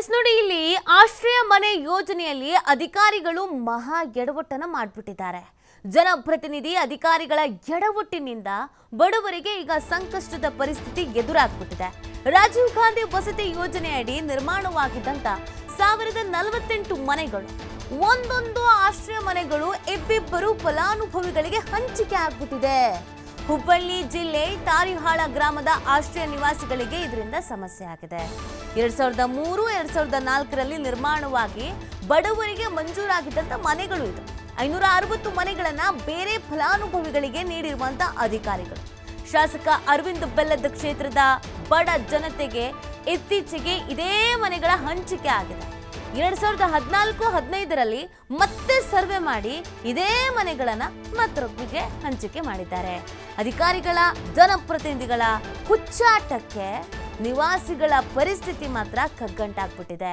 S ನೋಡಿ ಇಲ್ಲಿ ಆಶ್ರಯ ಮನೆ ಯೋಜನೆಯಲ್ಲಿ ಅಧಿಕಾರಿಗಳು ಮಹಾ ಎಡವಟ್ಟನ್ನು ಮಾಡಿಬಿಟ್ಟಿದ್ದಾರೆ ಜನಪ್ರತಿನಿಧಿ ಅಧಿಕಾರಿಗಳ ಎಡವಟ್ಟಿನಿಂದ ಬಡವರಿಗೆ ಈಗ ಸಂಕಷ್ಟದ ಪರಿಸ್ಥಿತಿ ಎದುರಾಗ್ಬಿಟ್ಟಿದೆ ರಾಜೀವ್ ಗಾಂಧಿ ವಸತಿ ಯೋಜನೆಯಡಿ ನಿರ್ಮಾಣವಾಗಿದ್ದಂತ ಸಾವಿರದ ನಲವತ್ತೆಂಟು ಮನೆಗಳು ಒಂದೊಂದು ಆಶ್ರಯ ಮನೆಗಳು ಇಬ್ಬಿಬ್ಬರು ಫಲಾನುಭವಿಗಳಿಗೆ ಹಂಚಿಕೆ ಆಗ್ಬಿಟ್ಟಿದೆ ಹುಬ್ಬಳ್ಳಿ ಜಿಲ್ಲೆ ತಾರಿಹಾಳ ಗ್ರಾಮದ ಆಶ್ರಯ ನಿವಾಸಿಗಳಿಗೆ ಇದರಿಂದ ಸಮಸ್ಯೆ ಆಗಿದೆ ಎರಡ್ ಸಾವಿರದ ಮೂರು ಎರಡ್ ಸಾವಿರದ ನಾಲ್ಕರಲ್ಲಿ ನಿರ್ಮಾಣವಾಗಿ ಬಡವರಿಗೆ ಮಂಜೂರಾಗಿದ್ದಂಥ ಮನೆಗಳು ಇದು ಐನೂರ ಅರವತ್ತು ಮನೆಗಳನ್ನ ಬೇರೆ ಫಲಾನುಭವಿಗಳಿಗೆ ನೀಡಿರುವಂತ ಅಧಿಕಾರಿಗಳು ಶಾಸಕ ಅರವಿಂದ್ ಬೆಲ್ಲದ ಕ್ಷೇತ್ರದ ಬಡ ಜನತೆಗೆ ಇತ್ತೀಚೆಗೆ ಇದೇ ಮನೆಗಳ ಹಂಚಿಕೆ ಆಗಿದೆ ಎರಡ್ ಸಾವಿರದ ಹದಿನಾಲ್ಕು ಹದಿನೈದರಲ್ಲಿ ಮತ್ತೆ ಸರ್ವೆ ಮಾಡಿ ಇದೇ ಮನೆಗಳನ್ನ ಮತ್ತೊಬ್ಬರಿಗೆ ಹಂಚಿಕೆ ಮಾಡಿದ್ದಾರೆ ಅಧಿಕಾರಿಗಳ ಜನಪ್ರತಿನಿಧಿಗಳ ಹುಚ್ಚಾಟಕ್ಕೆ ನಿವಾಸಿಗಳ ಪರಿಸ್ಥಿತಿ ಮಾತ್ರ ಕಗ್ಗಂಟಾಗ್ಬಿಟ್ಟಿದೆ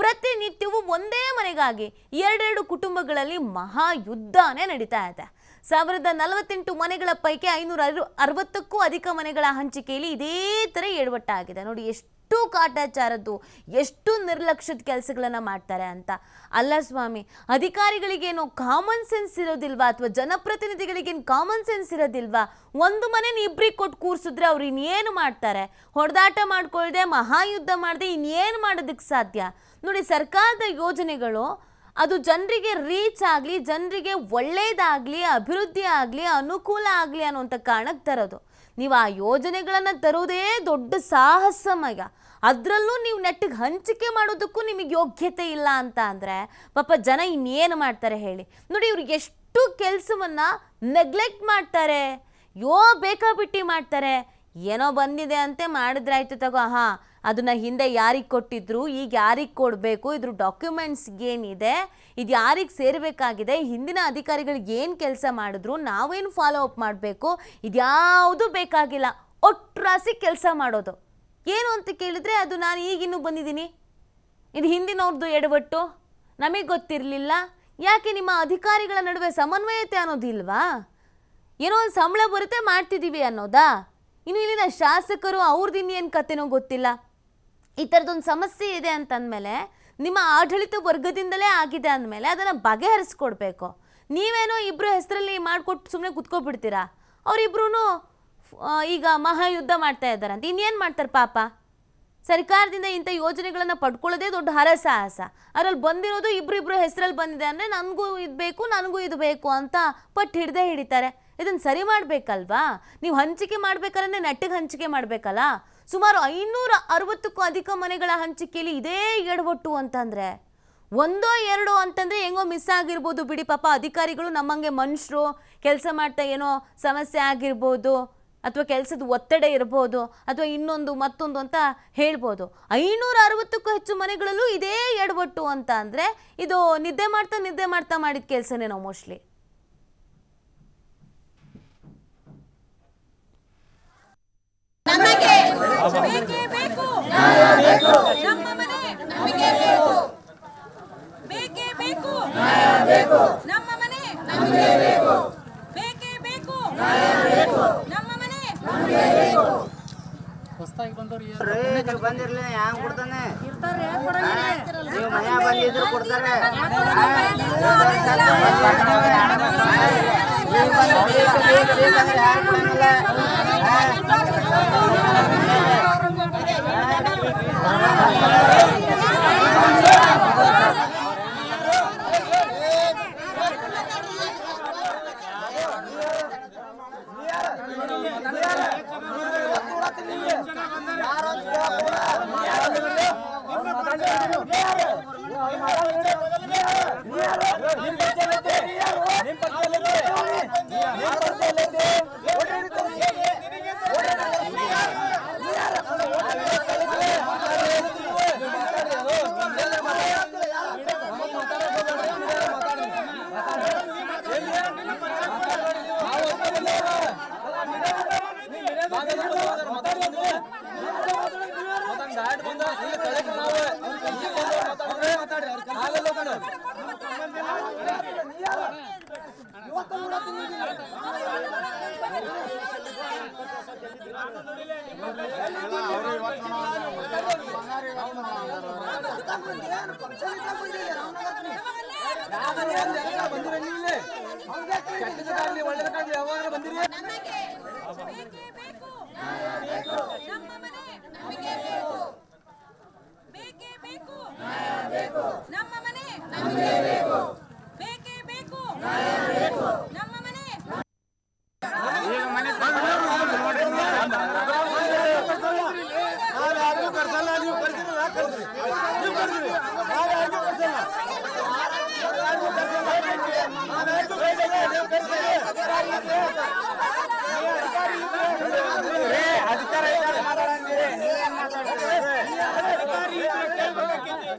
ಪ್ರತಿನಿತ್ಯವೂ ಒಂದೇ ಮನೆಗಾಗಿ ಎರಡೆರಡು ಕುಟುಂಬಗಳಲ್ಲಿ ಮಹಾಯುದ್ಧನೇ ನಡೀತಾ ಇದೆ ಸಾವಿರದ ನಲವತ್ತೆಂಟು ಮನೆಗಳ ಪೈಕಿ ಐನೂರ ಅರವತ್ತಕ್ಕೂ ಅಧಿಕ ಮನೆಗಳ ಹಂಚಿಕೆಯಲ್ಲಿ ಇದೇ ಥರ ಎಡವಟ್ಟಾಗಿದೆ ನೋಡಿ ಎಷ್ಟು ಎಷ್ಟು ಕಾಟಾಚಾರದ್ದು ಎಷ್ಟು ನಿರ್ಲಕ್ಷ್ಯದ ಕೆಲಸಗಳನ್ನು ಮಾಡ್ತಾರೆ ಅಂತ ಅಲ್ಲ ಸ್ವಾಮಿ ಅಧಿಕಾರಿಗಳಿಗೇನು ಕಾಮನ್ ಸೆನ್ಸ್ ಇರೋದಿಲ್ವಾ ಅಥವಾ ಜನಪ್ರತಿನಿಧಿಗಳಿಗೇನು ಕಾಮನ್ ಸೆನ್ಸ್ ಇರೋದಿಲ್ವಾ ಒಂದು ಮನೇನ ಇಬ್ಬರಿಗೆ ಕೊಟ್ಟು ಕೂರಿಸಿದ್ರೆ ಅವ್ರು ಇನ್ನೇನು ಮಾಡ್ತಾರೆ ಹೊಡೆದಾಟ ಮಾಡ್ಕೊಳ್ದೆ ಮಹಾಯುದ್ಧ ಮಾಡದೆ ಇನ್ನೇನು ಮಾಡೋದಕ್ಕೆ ಸಾಧ್ಯ ನೋಡಿ ಸರ್ಕಾರದ ಯೋಜನೆಗಳು ಅದು ಜನರಿಗೆ ರೀಚ್ ಆಗಲಿ ಜನರಿಗೆ ಒಳ್ಳೆಯದಾಗಲಿ ಅಭಿವೃದ್ಧಿ ಆಗಲಿ ಅನುಕೂಲ ಆಗಲಿ ಅನ್ನೋಂಥ ಕಾರಣಕ್ಕೆ ತರೋದು ನೀವು ಆ ಯೋಜನೆಗಳನ್ನು ತರುವುದೇ ದೊಡ್ಡ ಸಾಹಸ ಮಗ ಅದರಲ್ಲೂ ನೀವು ನೆಟ್ಟಿಗೆ ಹಂಚಿಕೆ ಮಾಡೋದಕ್ಕೂ ನಿಮಗೆ ಯೋಗ್ಯತೆ ಇಲ್ಲ ಅಂತ ಅಂದರೆ ಪಾಪ ಜನ ಇನ್ನೇನು ಮಾಡ್ತಾರೆ ಹೇಳಿ ನೋಡಿ ಇವ್ರಿಗೆ ಎಷ್ಟು ಕೆಲಸವನ್ನು ನೆಗ್ಲೆಕ್ಟ್ ಮಾಡ್ತಾರೆ ಯೋ ಬೇಕಾಬಿಟ್ಟಿ ಮಾಡ್ತಾರೆ ಏನೋ ಬಂದಿದೆ ಅಂತೆ ಮಾಡಿದ್ರಾಯ್ತು ತಗೋ ಹಾಂ ಅದನ್ನು ಹಿಂದೆ ಯಾರಿಗೆ ಕೊಟ್ಟಿದ್ರು ಈಗ ಯಾರಿಗೆ ಕೊಡಬೇಕು ಇದ್ರ ಡಾಕ್ಯುಮೆಂಟ್ಸ್ ಏನಿದೆ ಇದು ಯಾರಿಗೆ ಸೇರಬೇಕಾಗಿದೆ ಹಿಂದಿನ ಅಧಿಕಾರಿಗಳಿಗೆ ಏನು ಕೆಲಸ ಮಾಡಿದ್ರು ನಾವೇನು ಫಾಲೋ ಅಪ್ ಮಾಡಬೇಕು ಇದ್ಯಾವುದೂ ಬೇಕಾಗಿಲ್ಲ ಒಟ್ರಾಸಿ ಕೆಲಸ ಮಾಡೋದು ಏನು ಅಂತ ಕೇಳಿದರೆ ಅದು ನಾನು ಈಗಿನ್ನೂ ಬಂದಿದ್ದೀನಿ ಇದು ಹಿಂದಿನವ್ರದ್ದು ಎಡವಟ್ಟು ನಮಗೆ ಗೊತ್ತಿರಲಿಲ್ಲ ಯಾಕೆ ನಿಮ್ಮ ಅಧಿಕಾರಿಗಳ ನಡುವೆ ಸಮನ್ವಯತೆ ಅನ್ನೋದಿಲ್ವಾ ಏನೋ ಒಂದು ಸಂಬಳ ಬರುತ್ತೆ ಮಾಡ್ತಿದ್ದೀವಿ ಅನ್ನೋದಾ ಇನ್ನು ಇಲ್ಲಿನ ಶಾಸಕರು ಅವ್ರದ್ದು ಇನ್ನೇನು ಕತೆನೋ ಗೊತ್ತಿಲ್ಲ ಈ ಥರದೊಂದು ಸಮಸ್ಯೆ ಇದೆ ಅಂತಂದಮೇಲೆ ನಿಮ್ಮ ಆಡಳಿತ ವರ್ಗದಿಂದಲೇ ಆಗಿದೆ ಅಂದಮೇಲೆ ಅದನ್ನು ಬಗೆಹರಿಸ್ಕೊಡ್ಬೇಕು ನೀವೇನೋ ಇಬ್ಬರು ಹೆಸರಲ್ಲಿ ಮಾಡಿಕೊಟ್ಟು ಸುಮ್ಮನೆ ಕುತ್ಕೊಬಿಡ್ತೀರಾ ಅವರಿಬ್ರು ಈಗ ಮಹಾಯುದ್ಧ ಮಾಡ್ತಾ ಇದ್ದಾರೆ ಅಂತ ಇನ್ನೇನು ಮಾಡ್ತಾರೆ ಪಾಪ ಸರ್ಕಾರದಿಂದ ಇಂಥ ಯೋಜನೆಗಳನ್ನು ಪಡ್ಕೊಳ್ಳೋದೇ ದೊಡ್ಡ ಹರಸಾಹಸ ಅದರಲ್ಲಿ ಬಂದಿರೋದು ಇಬ್ಬರು ಹೆಸರಲ್ಲಿ ಬಂದಿದೆ ಅಂದರೆ ನನಗೂ ಇದು ಬೇಕು ನನಗೂ ಇದು ಬೇಕು ಅಂತ ಪಟ್ಟು ಹಿಡ್ದೇ ಹಿಡಿತಾರೆ ಇದನ್ನು ಸರಿ ಮಾಡಬೇಕಲ್ವಾ ನೀವು ಹಂಚಿಕೆ ಮಾಡಬೇಕಾದ್ರೆ ನೆಟ್ಟಿಗೆ ಹಂಚಿಕೆ ಮಾಡಬೇಕಲ್ಲ ಸುಮಾರು ಐನೂರ ಅರವತ್ತಕ್ಕೂ ಅಧಿಕ ಮನೆಗಳ ಹಂಚಿಕೆಯಲ್ಲಿ ಇದೇ ಎಡವಟ್ಟು ಅಂತಂದರೆ ಒಂದೋ ಎರಡೋ ಅಂತಂದರೆ ಹೆಂಗೋ ಮಿಸ್ ಆಗಿರ್ಬೋದು ಬಿಡಿ ಪಾಪ ಅಧಿಕಾರಿಗಳು ನಮ್ಮಂಗೆ ಮನುಷ್ಯರು ಕೆಲಸ ಮಾಡ್ತಾ ಏನೋ ಸಮಸ್ಯೆ ಆಗಿರ್ಬೋದು ಅಥವಾ ಕೆಲಸದ ಒತ್ತಡ ಇರ್ಬೋದು ಅಥವಾ ಇನ್ನೊಂದು ಮತ್ತೊಂದು ಅಂತ ಹೇಳ್ಬೋದು ಐನೂರ ಅರವತ್ತಕ್ಕೂ ಹೆಚ್ಚು ಮನೆಗಳಲ್ಲೂ ಇದೇ ಎಡವಟ್ಟು ಅಂತ ಅಂದರೆ ಇದು ನಿದ್ದೆ ಮಾಡ್ತಾ ನಿದ್ದೆ ಮಾಡ್ತಾ ಮಾಡಿದ ಕೆಲಸನೇ ನಾವು ಮೋಸ್ಟ್ಲಿ ಕೆಟ್ಟದಲ್ಲಿ ಯಾವಾಗ ಬಂದಿರಿ ನಮ್ಮ ಮನೆ ಬೇಕೇ ಬೇಕು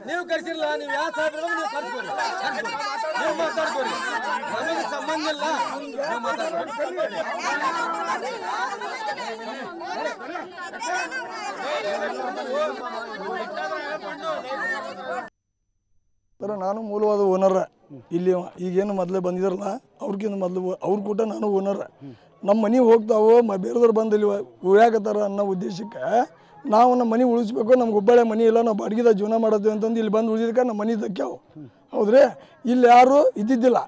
ನೀವು ಕಳಿಸಿಲ್ಲ ನೀವು ಯಾವ ನೀವು ಕರ್ಸ್ಕೊರಿ ನೀವು ಮಾತಾಡ್ಕೊರಿ ನಮಗೆ ಸಂಬಂಧ ಇಲ್ಲ ಸರ ನಾನು ಮೂಲವಾದ ಓನರ ಇಲ್ಲಿ ಈಗೇನು ಮೊದಲೇ ಬಂದಿದ್ರಲ್ಲ ಅವ್ರಿಗಿಂತ ಮೊದ್ಲು ಅವ್ರ ಕೂಟ ನಾನು ಓನರ ನಮ್ಮ ಮನೆಗೆ ಹೋಗ್ತಾವೋ ಮ ಬೇರೆದವ್ರು ಬಂದು ಇಲ್ಲಿ ಉಳ್ಯಾಕತ್ತಾರ ಅನ್ನೋ ಉದ್ದೇಶಕ್ಕೆ ನಾವು ನಮ್ಮ ಮನೆ ಉಳಿಸ್ಬೇಕು ನಮ್ಗೆ ಹುಬ್ಬಳ್ಳಿ ಮನೆ ಇಲ್ಲ ನಾವು ಬಾಡಿಗೆದ ಜೀವನ ಮಾಡತ್ತೇವೆ ಅಂತಂದು ಇಲ್ಲಿ ಬಂದು ಉಳಿದಿದ್ದಕ್ಕೆ ನಮ್ಮ ಮನೆ ತಕ್ಕಾವೆ ಹೌದ್ರಿ ಇಲ್ಲಿ ಯಾರು ಇದ್ದಿದ್ದಿಲ್ಲ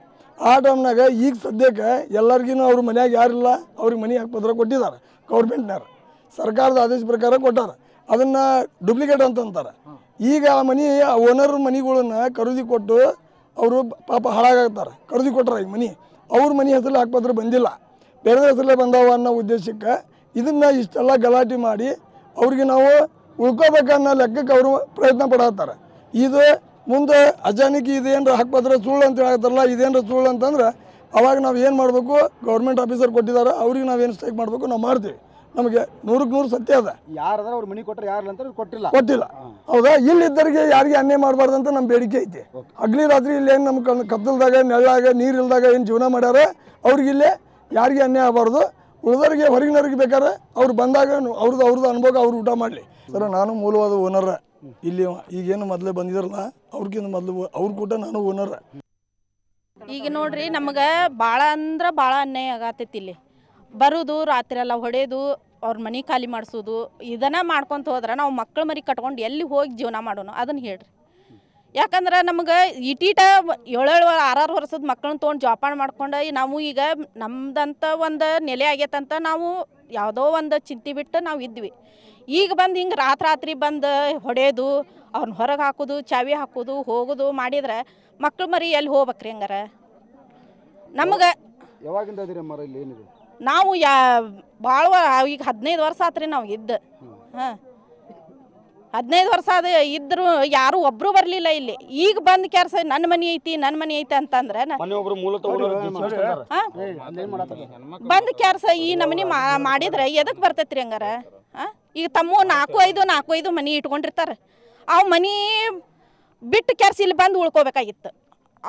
ಆ ಟೈಮ್ನಾಗ ಈಗ ಸದ್ಯಕ್ಕೆ ಎಲ್ಲರಿಗಿನೂ ಅವ್ರ ಮನೆಯಾಗ ಯಾರಿಲ್ಲ ಅವ್ರಿಗೆ ಮನೆ ಹಾಕಿ ಪತ್ರ ಕೊಟ್ಟಿದ್ದಾರೆ ಗೌರ್ಮೆಂಟ್ನವ್ರು ಸರ್ಕಾರದ ಆದೇಶ ಪ್ರಕಾರ ಕೊಟ್ಟಾರ ಅದನ್ನು ಡೂಪ್ಲಿಕೇಟ್ ಅಂತಂತಾರೆ ಈಗ ಆ ಮನೆ ಓನರ್ ಮನೆಗಳನ್ನ ಖರೀದಿ ಕೊಟ್ಟು ಅವರು ಪಾಪ ಹಾಳಾಗತ್ತಾರೆ ಖರೀದಿ ಕೊಟ್ಟರೆ ಈ ಮನೆ ಅವ್ರ ಮನೆ ಹೆಸರಲ್ಲಿ ಹಾಕ್ಪತ್ರ ಬಂದಿಲ್ಲ ಬೇರೆ ಹೆಸರಲ್ಲೇ ಬಂದಾವ ಅನ್ನೋ ಉದ್ದೇಶಕ್ಕೆ ಇದನ್ನು ಇಷ್ಟೆಲ್ಲ ಗಲಾಟೆ ಮಾಡಿ ಅವ್ರಿಗೆ ನಾವು ಉಳ್ಕೋಬೇಕನ್ನೋ ಲೆಕ್ಕಕ್ಕೆ ಅವರು ಪ್ರಯತ್ನ ಪಡಾತಾರೆ ಇದು ಮುಂದೆ ಅಜಾನಿಕೆ ಇದೇನು ಹಾಕ್ಪತ್ರ ಸುಳ್ಳು ಅಂತ ಹೇಳತ್ತಾರಲ್ಲ ಇದೇನರ ಸುಳ್ಳು ಅಂತಂದ್ರೆ ಅವಾಗ ನಾವು ಏನು ಮಾಡಬೇಕು ಗೌರ್ಮೆಂಟ್ ಆಫೀಸರ್ ಕೊಟ್ಟಿದ್ದಾರೆ ಅವ್ರಿಗೆ ನಾವೇನು ಸ್ಟ್ರೈಕ್ ಮಾಡಬೇಕು ನಾವು ಮಾಡ್ತೀವಿ ನಮಗೆ ನೂರಕ್ಕೆ ನೂರು ಸತ್ಯ ಅದ ಯಾರು ಅವ್ರು ಮನಿ ಕೊಟ್ಟರೆ ಯಾರು ಅಂತ ಕೊಟ್ಟಿಲ್ಲ ಕೊಟ್ಟಿಲ್ಲ ಹೌದಾ ಇಲ್ಲಿದ್ದರಿಗೆ ಯಾರಿಗೆ ಅನ್ಯಾಯ ಮಾಡಬಾರ್ದು ಅಂತ ನಮ್ಮ ಬೇಡಿಕೆ ಐತೆ ಹಗ್ಲಿ ರಾತ್ರಿ ಇಲ್ಲಿ ಏನು ನಮ್ಮ ಕಣ್ ಕತ್ತಲ್ದಾಗ ನೆಳ್ಳಾಗ ನೀರಿಲ್ದಾಗ ಏನು ಜೀವನ ಮಾಡ್ಯಾರ ಇಲ್ಲೇ ಯಾರಿಗೆ ಅನ್ಯಾಯ ಆಗಬಾರ್ದು ಉಳಿದವರಿಗೆ ಹೊರಗಿನವ್ರಿಗೆ ಬೇಕಾದ್ರೆ ಅವ್ರು ಬಂದಾಗ ಅವ್ರದ್ದು ಅವ್ರದ್ದು ಅನುಭವ ಅವ್ರು ಊಟ ಮಾಡಲಿ ಸರ ನಾನು ಮೂಲವಾದ ಓನರ ಇಲ್ಲಿ ಈಗೇನು ಮೊದಲೇ ಬಂದಿದ್ರಲ್ಲ ಅವ್ರಿಗಿಂತ ಮೊದಲು ಅವ್ರ ಕೂಟ ನಾನು ಓನರ ಈಗ ನೋಡ್ರಿ ನಮಗೆ ಭಾಳ ಅಂದ್ರೆ ಭಾಳ ಅನ್ಯಾಯ ಆಗತ್ತೈತಿ ಇಲ್ಲಿ ಬರೋದು ರಾತ್ರಿ ಎಲ್ಲ ಹೊಡೆಯೋದು ಅವ್ರ ಮನೆ ಖಾಲಿ ಮಾಡಿಸೋದು ಇದನ್ನ ಮಾಡ್ಕೊಂತ ಹೋದ್ರೆ ನಾವು ಮಕ್ಕಳ ಮರಿ ಕಟ್ಕೊಂಡು ಎಲ್ಲಿ ಹೋಗಿ ಜೀವನ ಮಾಡೋಣ ಅದನ್ನು ಹೇಳ್ರಿ ಯಾಕಂದ್ರೆ ನಮಗೆ ಇಟೀಟ ಏಳೇಳು ಆರಾರು ವರ್ಷದ ಮಕ್ಕಳನ್ನ ತೊಗೊಂಡು ಜೋಪಾನ ಮಾಡ್ಕೊಂಡು ನಾವು ಈಗ ನಮ್ದಂತ ಒಂದು ನೆಲೆ ಆಗೈತಂತ ನಾವು ಯಾವುದೋ ಒಂದು ಚಿಂತೆ ಬಿಟ್ಟು ನಾವು ಇದ್ವಿ ಈಗ ಬಂದು ಹಿಂಗೆ ರಾತ್ರಿ ಬಂದು ಹೊಡೆಯೋದು ಅವ್ರನ್ನ ಹೊರಗೆ ಹಾಕೋದು ಚಾವಿ ಹಾಕೋದು ಹೋಗೋದು ಮಾಡಿದ್ರೆ ಮಕ್ಳು ಮರಿ ಎಲ್ಲಿ ಹೋಗ್ಬೇಕ್ರಿ ಹಂಗಾರೆ ನಮಗೆ ಯಾವಾಗಿಂದ ನಾವು ಯಾ ಭಾಳ ಈಗ ಹದಿನೈದು ವರ್ಷ ಆತ್ರಿ ನಾವು ಇದ್ದ ಹಾಂ ಹದಿನೈದು ವರ್ಷ ಅದು ಇದ್ರು ಯಾರು ಒಬ್ರು ಬರಲಿಲ್ಲ ಇಲ್ಲಿ ಈಗ ಬಂದ್ ಕೆಲಸ ನನ್ನ ಮನೆ ಐತಿ ನನ್ನ ಮನೆ ಐತಿ ಅಂತಂದ್ರೆ ಬಂದ್ ಕೆಲಸ ಈ ನಮ್ಮನೆ ಮಾಡಿದ್ರೆ ಎದಕ್ ಬರ್ತೈತ್ರಿ ಹಂಗಾರ ಈಗ ತಮ್ಮ ನಾಲ್ಕು ಐದು ನಾಲ್ಕು ಐದು ಮನಿ ಇಟ್ಕೊಂಡಿರ್ತಾರೆ ಅವ್ ಮನಿ ಬಿಟ್ಟು ಕೆಲಸ ಇಲ್ಲಿ ಬಂದು ಉಳ್ಕೋಬೇಕಾಗಿತ್ತು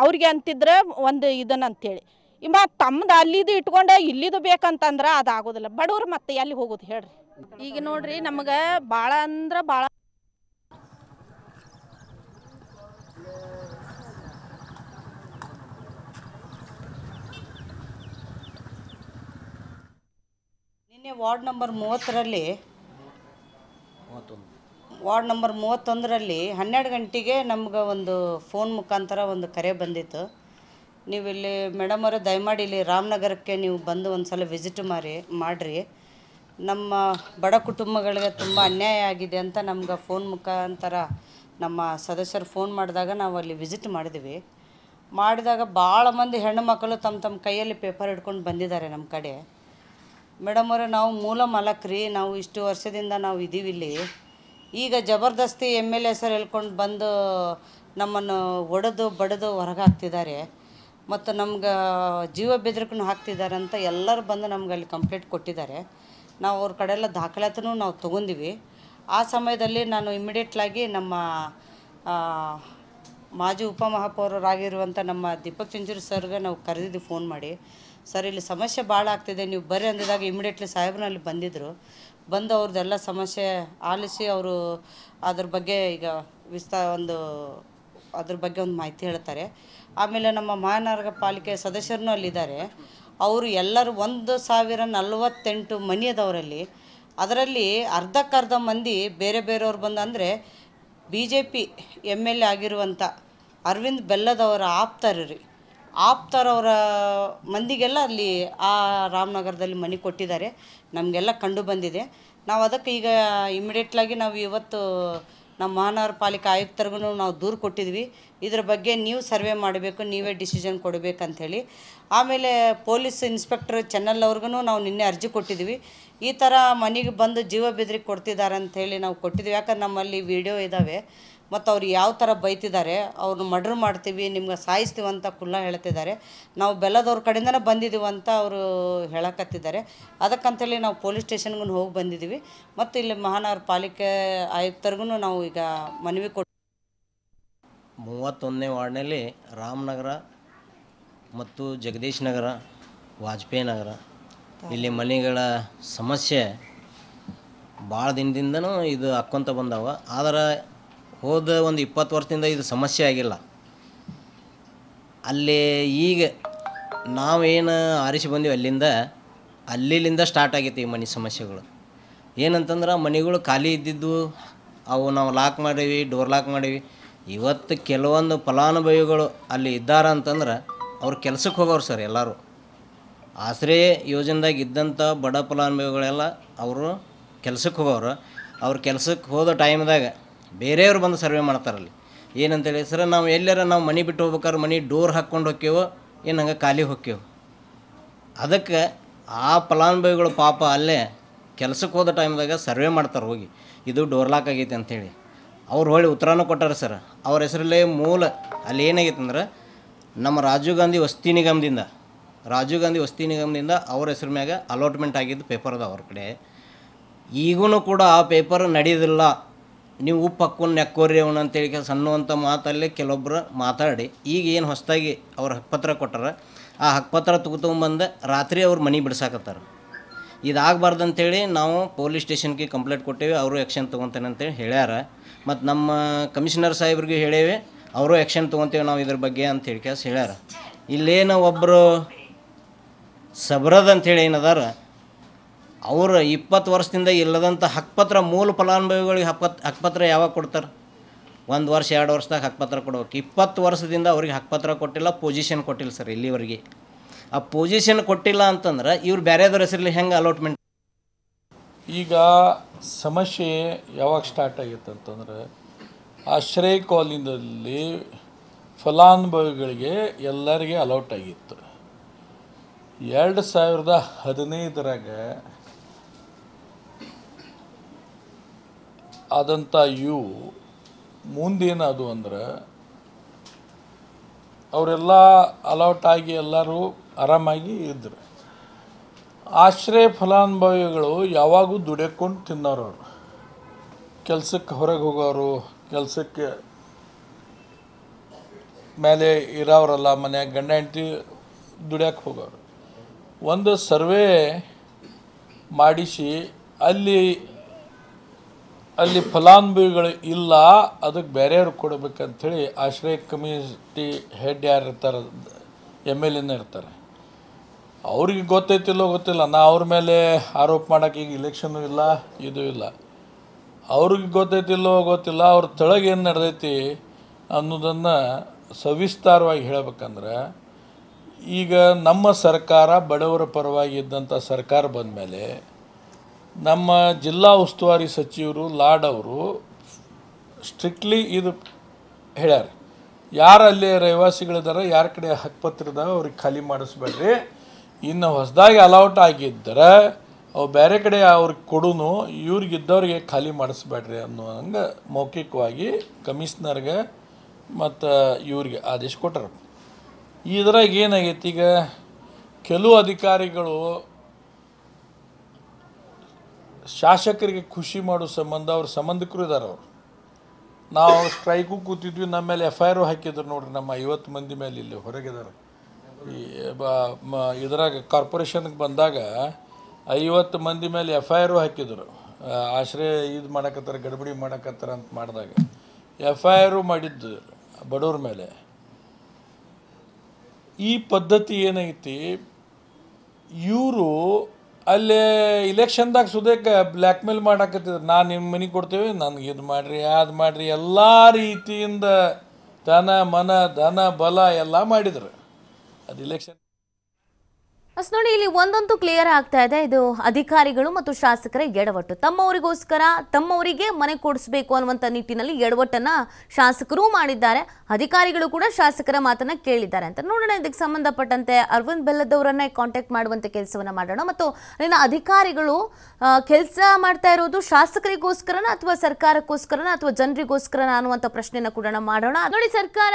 ಅವ್ರಿಗೆ ಅಂತಿದ್ರೆ ಒಂದು ಇದನ್ನ ಅಂತೇಳಿ ಇಂಬ ತಮ್ಮದು ಅಲ್ಲಿದು ಇಟ್ಕೊಂಡೆ ಇಲ್ಲಿದು ಬೇಕಂತಂದ್ರೆ ಅದಾಗೋದಿಲ್ಲ ಬಡವ್ರು ಮತ್ತೆ ಎಲ್ಲಿ ಹೋಗೋದು ಹೇಳ್ರಿ ಈಗ ನೋಡ್ರಿ ನಮಗೆ ಭಾಳ ಅಂದ್ರೆ ಭಾಳ ನಿನ್ನೆ ವಾರ್ಡ್ ನಂಬರ್ ಮೂವತ್ತರಲ್ಲಿ ವಾರ್ಡ್ ನಂಬರ್ ಮೂವತ್ತೊಂದರಲ್ಲಿ ಹನ್ನೆರಡು ಗಂಟೆಗೆ ನಮ್ಗೆ ಒಂದು ಫೋನ್ ಮುಖಾಂತರ ಒಂದು ಕರೆ ಬಂದಿತ್ತು ಇಲ್ಲಿ ಮೇಡಮ್ ಅವರೇ ದಯಮಾಡಿ ಇಲ್ಲಿ ರಾಮನಗರಕ್ಕೆ ನೀವು ಬಂದು ಒಂದು ಸಲ ವಿಸಿಟ್ ಮಾರಿ ಮಾಡಿರಿ ನಮ್ಮ ಬಡ ಕುಟುಂಬಗಳಿಗೆ ತುಂಬ ಅನ್ಯಾಯ ಆಗಿದೆ ಅಂತ ನಮ್ಗೆ ಫೋನ್ ಮುಖಾಂತರ ನಮ್ಮ ಸದಸ್ಯರು ಫೋನ್ ಮಾಡಿದಾಗ ನಾವು ಅಲ್ಲಿ ವಿಸಿಟ್ ಮಾಡಿದ್ವಿ ಮಾಡಿದಾಗ ಭಾಳ ಮಂದಿ ಹೆಣ್ಣು ಮಕ್ಕಳು ತಮ್ಮ ತಮ್ಮ ಕೈಯಲ್ಲಿ ಪೇಪರ್ ಹಿಡ್ಕೊಂಡು ಬಂದಿದ್ದಾರೆ ನಮ್ಮ ಕಡೆ ಮೇಡಮ್ ಅವರೇ ನಾವು ಮೂಲ ಮಲಕ್ರಿ ನಾವು ಇಷ್ಟು ವರ್ಷದಿಂದ ನಾವು ಇದ್ದೀವಿ ಇಲ್ಲಿ ಈಗ ಜಬರ್ದಸ್ತಿ ಎಮ್ ಎಲ್ ಎ ಸರ್ ಹೇಳ್ಕೊಂಡು ಬಂದು ನಮ್ಮನ್ನು ಒಡೆದು ಬಡಿದು ಹೊರಗಾಕ್ತಿದ್ದಾರೆ ಮತ್ತು ನಮ್ಗೆ ಜೀವ ಹಾಕ್ತಿದ್ದಾರೆ ಅಂತ ಎಲ್ಲರೂ ಬಂದು ನಮ್ಗೆ ಅಲ್ಲಿ ಕಂಪ್ಲೇಂಟ್ ಕೊಟ್ಟಿದ್ದಾರೆ ನಾವು ಅವ್ರ ಕಡೆಯೆಲ್ಲ ದಾಖಲಾತಿನೂ ನಾವು ತೊಗೊಂಡಿವಿ ಆ ಸಮಯದಲ್ಲಿ ನಾನು ಇಮ್ಮಿಡಿಯೇಟ್ಲಾಗಿ ನಮ್ಮ ಮಾಜಿ ಉಪಮಹಾಪೌರರಾಗಿರುವಂಥ ನಮ್ಮ ದೀಪಕ್ ಚುಂಜೂರು ಸರ್ಗೆ ನಾವು ಕರೆದಿದ್ದು ಫೋನ್ ಮಾಡಿ ಸರ್ ಇಲ್ಲಿ ಸಮಸ್ಯೆ ಭಾಳ ಆಗ್ತಿದೆ ನೀವು ಬರ್ರಿ ಅಂದಿದಾಗ ಇಮ್ಮಿಡಿಯೇಟ್ಲಿ ಸಾಹೇಬ್ನಲ್ಲಿ ಬಂದಿದ್ದರು ಬಂದು ಅವ್ರದ್ದೆಲ್ಲ ಸಮಸ್ಯೆ ಆಲಿಸಿ ಅವರು ಅದ್ರ ಬಗ್ಗೆ ಈಗ ವಿಸ್ತಾ ಒಂದು ಅದ್ರ ಬಗ್ಗೆ ಒಂದು ಮಾಹಿತಿ ಹೇಳ್ತಾರೆ ಆಮೇಲೆ ನಮ್ಮ ಮಹಾನಗರ ಪಾಲಿಕೆ ಸದಸ್ಯರನ್ನು ಅಲ್ಲಿದ್ದಾರೆ ಅವರು ಎಲ್ಲರೂ ಒಂದು ಸಾವಿರ ನಲವತ್ತೆಂಟು ಮನಿ ಅದವರಲ್ಲಿ ಅದರಲ್ಲಿ ಅರ್ಧಕ್ಕರ್ಧ ಮಂದಿ ಬೇರೆ ಬೇರೆಯವ್ರು ಬಂದಂದರೆ B J P M L A ಆಗಿರುವಂಥ ಅರವಿಂದ್ ಬೆಲ್ಲದವರ ಆಪ್ತರು ರೀ ಆಪ್ತರವರ ಮಂದಿಗೆಲ್ಲ ಅಲ್ಲಿ ಆ ರಾಮನಗರದಲ್ಲಿ ಮನೆ ಕೊಟ್ಟಿದ್ದಾರೆ ನಮಗೆಲ್ಲ ಕಂಡು ಬಂದಿದೆ ನಾವು ಅದಕ್ಕೆ ಈಗ ಇಮಿಡಿಯೇಟ್ಲಾಗಿ ನಾವು ಇವತ್ತು ನಮ್ಮ ಮಹಾನಗರ ಪಾಲಿಕೆ ಆಯುಕ್ತರಿಗೂ ನಾವು ದೂರು ಕೊಟ್ಟಿದ್ವಿ ಇದ್ರ ಬಗ್ಗೆ ನೀವು ಸರ್ವೆ ಮಾಡಬೇಕು ನೀವೇ ಡಿಸಿಷನ್ ಕೊಡಬೇಕಂಥೇಳಿ ಆಮೇಲೆ ಪೊಲೀಸ್ ಇನ್ಸ್ಪೆಕ್ಟರ್ ಚೆನ್ನಲ್ಲವ್ರಿಗೂ ಅವ್ರಿಗೂ ನಾವು ನಿನ್ನೆ ಅರ್ಜಿ ಕೊಟ್ಟಿದ್ವಿ ಈ ಥರ ಮನೆಗೆ ಬಂದು ಜೀವ ಬೆದರಿ ಕೊಡ್ತಿದ್ದಾರೆ ಅಂಥೇಳಿ ನಾವು ಕೊಟ್ಟಿದ್ವಿ ಯಾಕಂದ್ರೆ ನಮ್ಮಲ್ಲಿ ವಿಡಿಯೋ ಇದ್ದಾವೆ ಮತ್ತು ಅವ್ರು ಯಾವ ಥರ ಬೈತಿದ್ದಾರೆ ಅವ್ರನ್ನ ಮರ್ಡ್ರ್ ಮಾಡ್ತೀವಿ ನಿಮ್ಗೆ ಸಾಯಿಸ್ತೀವಿ ಅಂತ ಖುಲ್ಲ ಹೇಳ್ತಿದ್ದಾರೆ ನಾವು ಬೆಲ್ಲದವ್ರ ಕಡೆಯಿಂದನೇ ಬಂದಿದ್ದೀವಿ ಅಂತ ಅವರು ಹೇಳಕತ್ತಿದ್ದಾರೆ ಅದಕ್ಕಂತೇಳಿ ನಾವು ಪೊಲೀಸ್ ಸ್ಟೇಷನ್ಗೂ ಹೋಗಿ ಬಂದಿದ್ದೀವಿ ಮತ್ತು ಇಲ್ಲಿ ಮಹಾನಗರ ಪಾಲಿಕೆ ಆಯುಕ್ತರಿಗೂ ನಾವು ಈಗ ಮನವಿ ಕೊಟ್ಟು ಮೂವತ್ತೊಂದನೇ ವಾರ್ಡ್ನಲ್ಲಿ ರಾಮನಗರ ಮತ್ತು ಜಗದೀಶ್ ನಗರ ವಾಜಪೇಯಿ ನಗರ ಇಲ್ಲಿ ಮನೆಗಳ ಸಮಸ್ಯೆ ಭಾಳ ದಿನದಿಂದನೂ ಇದು ಹಾಕ್ಕೊತ ಬಂದಾವ ಆದರೆ ಹೋದ ಒಂದು ಇಪ್ಪತ್ತು ವರ್ಷದಿಂದ ಇದು ಸಮಸ್ಯೆ ಆಗಿಲ್ಲ ಅಲ್ಲಿ ಈಗ ನಾವೇನು ಆರಿಸಿ ಬಂದೀವಿ ಅಲ್ಲಿಂದ ಅಲ್ಲಿಲಿಂದ ಸ್ಟಾರ್ಟ್ ಆಗೈತೆ ಈ ಮನೆ ಸಮಸ್ಯೆಗಳು ಏನಂತಂದ್ರೆ ಮನೆಗಳು ಖಾಲಿ ಇದ್ದಿದ್ದು ಅವು ನಾವು ಲಾಕ್ ಮಾಡೀವಿ ಡೋರ್ ಲಾಕ್ ಮಾಡೀವಿ ಇವತ್ತು ಕೆಲವೊಂದು ಫಲಾನುಭವಿಗಳು ಅಲ್ಲಿ ಇದ್ದಾರ ಅಂತಂದ್ರೆ ಅವ್ರು ಕೆಲಸಕ್ಕೆ ಹೋಗೋರು ಸರ್ ಎಲ್ಲರೂ ಆಸರೆ ಯೋಜನೆದಾಗ ಇದ್ದಂಥ ಬಡ ಫಲಾನುಭವಿಗಳೆಲ್ಲ ಅವರು ಕೆಲಸಕ್ಕೆ ಹೋಗೋರು ಅವ್ರ ಕೆಲಸಕ್ಕೆ ಹೋದ ಟೈಮ್ದಾಗ ಬೇರೆಯವರು ಬಂದು ಸರ್ವೆ ಮಾಡ್ತಾರಲ್ಲಿ ಏನಂತೇಳಿ ಸರ್ ನಾವು ಎಲ್ಲಾರ ನಾವು ಮನೆ ಬಿಟ್ಟು ಹೋಗ್ಬೇಕಾದ್ರೆ ಮನೆ ಡೋರ್ ಹಾಕ್ಕೊಂಡು ಹೋಕ್ಕೇವೋ ಏನು ಹಂಗೆ ಖಾಲಿ ಹೋಕ್ಕೇವು ಅದಕ್ಕೆ ಆ ಫಲಾನುಭವಿಗಳು ಪಾಪ ಅಲ್ಲೇ ಕೆಲಸಕ್ಕೆ ಹೋದ ಟೈಮ್ದಾಗ ಸರ್ವೆ ಮಾಡ್ತಾರೆ ಹೋಗಿ ಇದು ಡೋರ್ ಲಾಕ್ ಆಗೈತೆ ಅಂಥೇಳಿ ಅವ್ರು ಹೊಳ್ಳಿ ಉತ್ತರನೂ ಕೊಟ್ಟಾರೆ ಸರ್ ಅವ್ರ ಹೆಸರಲ್ಲೇ ಮೂಲ ಅಲ್ಲಿ ಏನಾಗೈತೆ ಅಂದ್ರೆ ನಮ್ಮ ರಾಜೀವ್ ಗಾಂಧಿ ವಸ್ತಿ ನಿಗಮದಿಂದ ರಾಜೀವ್ ಗಾಂಧಿ ವಸ್ತಿ ನಿಗಮದಿಂದ ಅವ್ರ ಹೆಸ್ರ ಮ್ಯಾಗ ಅಲಾಟ್ಮೆಂಟ್ ಆಗಿದ್ದು ಪೇಪರ್ ಅದ ಅವ್ರ ಕಡೆ ಈಗೂ ಕೂಡ ಆ ಪೇಪರ್ ನಡೆಯೋದಿಲ್ಲ ನೀವು ಉಪ್ಪಕ್ಕೊಂಡು ನೆಕ್ಕೋರಿ ಅವನು ಅಂತೇಳಿ ಅನ್ನುವಂಥ ಮಾತಲ್ಲಿ ಕೆಲವೊಬ್ಬರು ಮಾತಾಡಿ ಈಗ ಏನು ಹೊಸದಾಗಿ ಅವ್ರು ಹಕ್ಕುಪತ್ರ ಕೊಟ್ಟಾರ ಆ ಹಕ್ಕುಪತ್ರ ತೊಗೊತೊಂಬಂದು ರಾತ್ರಿ ಅವ್ರು ಮನೆ ಬಿಡ್ಸಾಕತ್ತಾರ ಇದಾಗಬಾರ್ದು ಅಂತೇಳಿ ನಾವು ಪೊಲೀಸ್ ಸ್ಟೇಷನ್ಗೆ ಕಂಪ್ಲೇಂಟ್ ಕೊಟ್ಟೇವೆ ಅವರು ಆ್ಯಕ್ಷನ್ ತೊಗೊತಾನೆ ಅಂತೇಳಿ ಹೇಳ್ಯಾರ ಮತ್ತು ನಮ್ಮ ಕಮಿಷನರ್ ಸಾಹೇಬ್ರಿಗೆ ಹೇಳೇವೆ ಅವರು ಆ್ಯಕ್ಷನ್ ತೊಗೊತೇವೆ ನಾವು ಇದ್ರ ಬಗ್ಗೆ ಅಂತ ಹೇಳಿ ಕೇಸ್ ಹೇಳ್ಯಾರ ಇಲ್ಲೇನೋ ಒಬ್ಬರು ಸಬ್ರದ್ ಅಂತೇಳಿ ಏನದಾರ ಅವರು ಇಪ್ಪತ್ತು ವರ್ಷದಿಂದ ಇಲ್ಲದಂಥ ಹಕ್ಕುಪತ್ರ ಮೂಲ ಫಲಾನುಭವಿಗಳಿಗೆ ಹಕ್ಕತ್ ಹಕ್ಕುಪತ್ರ ಯಾವಾಗ ಕೊಡ್ತಾರೆ ಒಂದು ವರ್ಷ ಎರಡು ವರ್ಷದಾಗ ಹಕ್ಕುಪತ್ರ ಕೊಡ್ಬೇಕು ಇಪ್ಪತ್ತು ವರ್ಷದಿಂದ ಅವ್ರಿಗೆ ಹಕ್ಕುಪತ್ರ ಕೊಟ್ಟಿಲ್ಲ ಪೊಸಿಷನ್ ಕೊಟ್ಟಿಲ್ಲ ಸರ್ ಇಲ್ಲಿವರೆಗೆ ಆ ಪೊಸಿಷನ್ ಕೊಟ್ಟಿಲ್ಲ ಅಂತಂದ್ರೆ ಇವ್ರು ಬೇರೆದವ್ರ ಹೆಸರಲ್ಲಿ ಹೆಂಗೆ ಅಲೋಟ್ಮೆಂಟ್ ಈಗ ಸಮಸ್ಯೆ ಯಾವಾಗ ಸ್ಟಾರ್ಟ್ ಆಗಿತ್ತು ಅಂತಂದ್ರೆ ಆಶ್ರಯ ಕಾಲಿನಲ್ಲಿ ಫಲಾನುಭವಿಗಳಿಗೆ ಎಲ್ಲರಿಗೆ ಅಲೌಟ್ ಆಗಿತ್ತು ಎರಡು ಸಾವಿರದ ಹದಿನೈದರಾಗ ಆದಂಥ ಇವು ಮುಂದೇನದು ಅಂದ್ರೆ ಅವರೆಲ್ಲ ಅಲೌಟ್ ಆಗಿ ಎಲ್ಲರೂ ಆರಾಮಾಗಿ ಇದ್ದರು ಆಶ್ರಯ ಫಲಾನುಭವಿಗಳು ಯಾವಾಗೂ ದುಡಿಯಕೊಂಡು ತಿನ್ನೋರು ಅವರು ಕೆಲಸಕ್ಕೆ ಹೊರಗೆ ಹೋಗೋರು ಕೆಲಸಕ್ಕೆ ಮೇಲೆ ಇರೋರಲ್ಲ ಮನ್ಯಾಗ ಗಂಡ ಹೆಂಡತಿ ದುಡಿಯಕ್ಕೆ ಹೋಗೋರು ಒಂದು ಸರ್ವೆ ಮಾಡಿಸಿ ಅಲ್ಲಿ ಅಲ್ಲಿ ಫಲಾನುಭವಿಗಳು ಇಲ್ಲ ಅದಕ್ಕೆ ಬೇರೆಯವ್ರಿಗೆ ಕೊಡಬೇಕಂಥೇಳಿ ಆಶ್ರಯ ಕಮಿಟಿ ಹೆಡ್ ಯಾರು ಇರ್ತಾರೆ ಎಮ್ ಎಲ್ ಎನ ಇರ್ತಾರೆ ಅವ್ರಿಗೆ ಗೊತ್ತೈತಿಲ್ಲೋ ಗೊತ್ತಿಲ್ಲ ನಾ ಅವ್ರ ಮೇಲೆ ಆರೋಪ ಮಾಡೋಕೆ ಈಗ ಇಲೆಕ್ಷನ್ನು ಇಲ್ಲ ಇದು ಇಲ್ಲ ಅವ್ರಿಗೆ ಗೊತ್ತೈತಿಲ್ಲೋ ಗೊತ್ತಿಲ್ಲ ಅವ್ರ ತಳಗೆ ಏನು ನಡೆದೈತಿ ಅನ್ನೋದನ್ನು ಸವಿಸ್ತಾರವಾಗಿ ಹೇಳಬೇಕಂದ್ರೆ ಈಗ ನಮ್ಮ ಸರ್ಕಾರ ಬಡವರ ಪರವಾಗಿ ಇದ್ದಂಥ ಸರ್ಕಾರ ಮೇಲೆ ನಮ್ಮ ಜಿಲ್ಲಾ ಉಸ್ತುವಾರಿ ಸಚಿವರು ಲಾಡ್ ಅವರು ಸ್ಟ್ರಿಕ್ಟ್ಲಿ ಇದು ಹೇಳ್ಯಾರ ಯಾರು ಅಲ್ಲಿ ರಹಿವಾಸಿಗಳಿದಾರ ಯಾರ ಕಡೆ ಇದ್ದಾವೆ ಅವ್ರಿಗೆ ಖಾಲಿ ಮಾಡಿಸ್ಬೇಡ್ರಿ ಇನ್ನು ಹೊಸದಾಗಿ ಅಲೌಟ್ ಆಗಿದ್ದರೆ ಅವು ಬೇರೆ ಕಡೆ ಅವ್ರಿಗೆ ಇವ್ರಿಗೆ ಇದ್ದವ್ರಿಗೆ ಖಾಲಿ ಮಾಡಿಸ್ಬೇಡ್ರಿ ಅನ್ನೋ ಹಂಗೆ ಮೌಖಿಕವಾಗಿ ಕಮಿಷ್ನರ್ಗೆ ಮತ್ತು ಇವ್ರಿಗೆ ಆದೇಶ ಕೊಟ್ಟರು ಇದ್ರಾಗ ಏನಾಗೈತಿ ಈಗ ಕೆಲವು ಅಧಿಕಾರಿಗಳು ಶಾಸಕರಿಗೆ ಖುಷಿ ಮಾಡೋ ಸಂಬಂಧ ಅವ್ರ ಸಂಬಂಧಿಕರು ಇದ್ದಾರೆ ಅವರು ನಾವು ಸ್ಟ್ರೈಕು ಕೂತಿದ್ವಿ ನಮ್ಮ ಮೇಲೆ ಎಫ್ ಐ ಆರು ಹಾಕಿದ್ರು ನೋಡ್ರಿ ನಮ್ಮ ಐವತ್ತು ಮಂದಿ ಮೇಲೆ ಇಲ್ಲಿ ಹೊರಗಿದ್ದಾರೆ ಈ ಇದ್ರಾಗ ಕಾರ್ಪೊರೇಷನ್ಗೆ ಬಂದಾಗ ಐವತ್ತು ಮಂದಿ ಮೇಲೆ ಎಫ್ ಐ ಆರು ಹಾಕಿದ್ರು ಆಶ್ರಯ ಇದು ಮಾಡಕತ್ತಾರೆ ಗಡಬಡಿ ಮಾಡಕತ್ತಾರ ಅಂತ ಮಾಡಿದಾಗ ಎಫ್ ಐ ಆರು ಮಾಡಿದ್ದು ಬಡವ್ರ ಮೇಲೆ ಈ ಪದ್ಧತಿ ಏನೈತಿ ಇವರು ಅಲ್ಲಿ ಇಲೆಕ್ಷನ್ದಾಗ ಸುದೇಕ ಬ್ಲ್ಯಾಕ್ ಮೇಲ್ ಮಾಡಾಕತ್ತಿದ್ರು ನಾನು ನಿಮ್ಮ ಮನೆಗೆ ಕೊಡ್ತೀವಿ ನನಗೆ ಇದು ಮಾಡಿರಿ ಅದು ಮಾಡಿರಿ ಎಲ್ಲ ರೀತಿಯಿಂದ ತನ ಮನ ಧನ ಬಲ ಎಲ್ಲ ಮಾಡಿದ್ರು ಅದು ಇಲೆಕ್ಷನ್ ಅಸ್ ನೋಡಿ ಇಲ್ಲಿ ಒಂದೊಂದು ಕ್ಲಿಯರ್ ಆಗ್ತಾ ಇದೆ ಇದು ಅಧಿಕಾರಿಗಳು ಮತ್ತು ಶಾಸಕರ ಎಡವಟ್ಟು ತಮ್ಮವರಿಗೋಸ್ಕರ ತಮ್ಮವರಿಗೆ ಮನೆ ಕೊಡಿಸ್ಬೇಕು ಅನ್ನುವಂಥ ನಿಟ್ಟಿನಲ್ಲಿ ಎಡವಟ್ಟನ್ನು ಶಾಸಕರು ಮಾಡಿದ್ದಾರೆ ಅಧಿಕಾರಿಗಳು ಕೂಡ ಶಾಸಕರ ಮಾತನ್ನ ಕೇಳಿದ್ದಾರೆ ಅಂತ ನೋಡೋಣ ಇದಕ್ಕೆ ಸಂಬಂಧಪಟ್ಟಂತೆ ಅರವಿಂದ್ ಬೆಲ್ಲದವರನ್ನೇ ಕಾಂಟ್ಯಾಕ್ಟ್ ಮಾಡುವಂಥ ಕೆಲಸವನ್ನು ಮಾಡೋಣ ಮತ್ತು ಅಲ್ಲಿನ ಅಧಿಕಾರಿಗಳು ಕೆಲಸ ಮಾಡ್ತಾ ಇರೋದು ಶಾಸಕರಿಗೋಸ್ಕರನ ಅಥವಾ ಸರ್ಕಾರಕ್ಕೋಸ್ಕರನ ಅಥವಾ ಜನರಿಗೋಸ್ಕರನ ಅನ್ನುವಂಥ ಪ್ರಶ್ನೆಯನ್ನು ಕೂಡ ಮಾಡೋಣ ನೋಡಿ ಸರ್ಕಾರ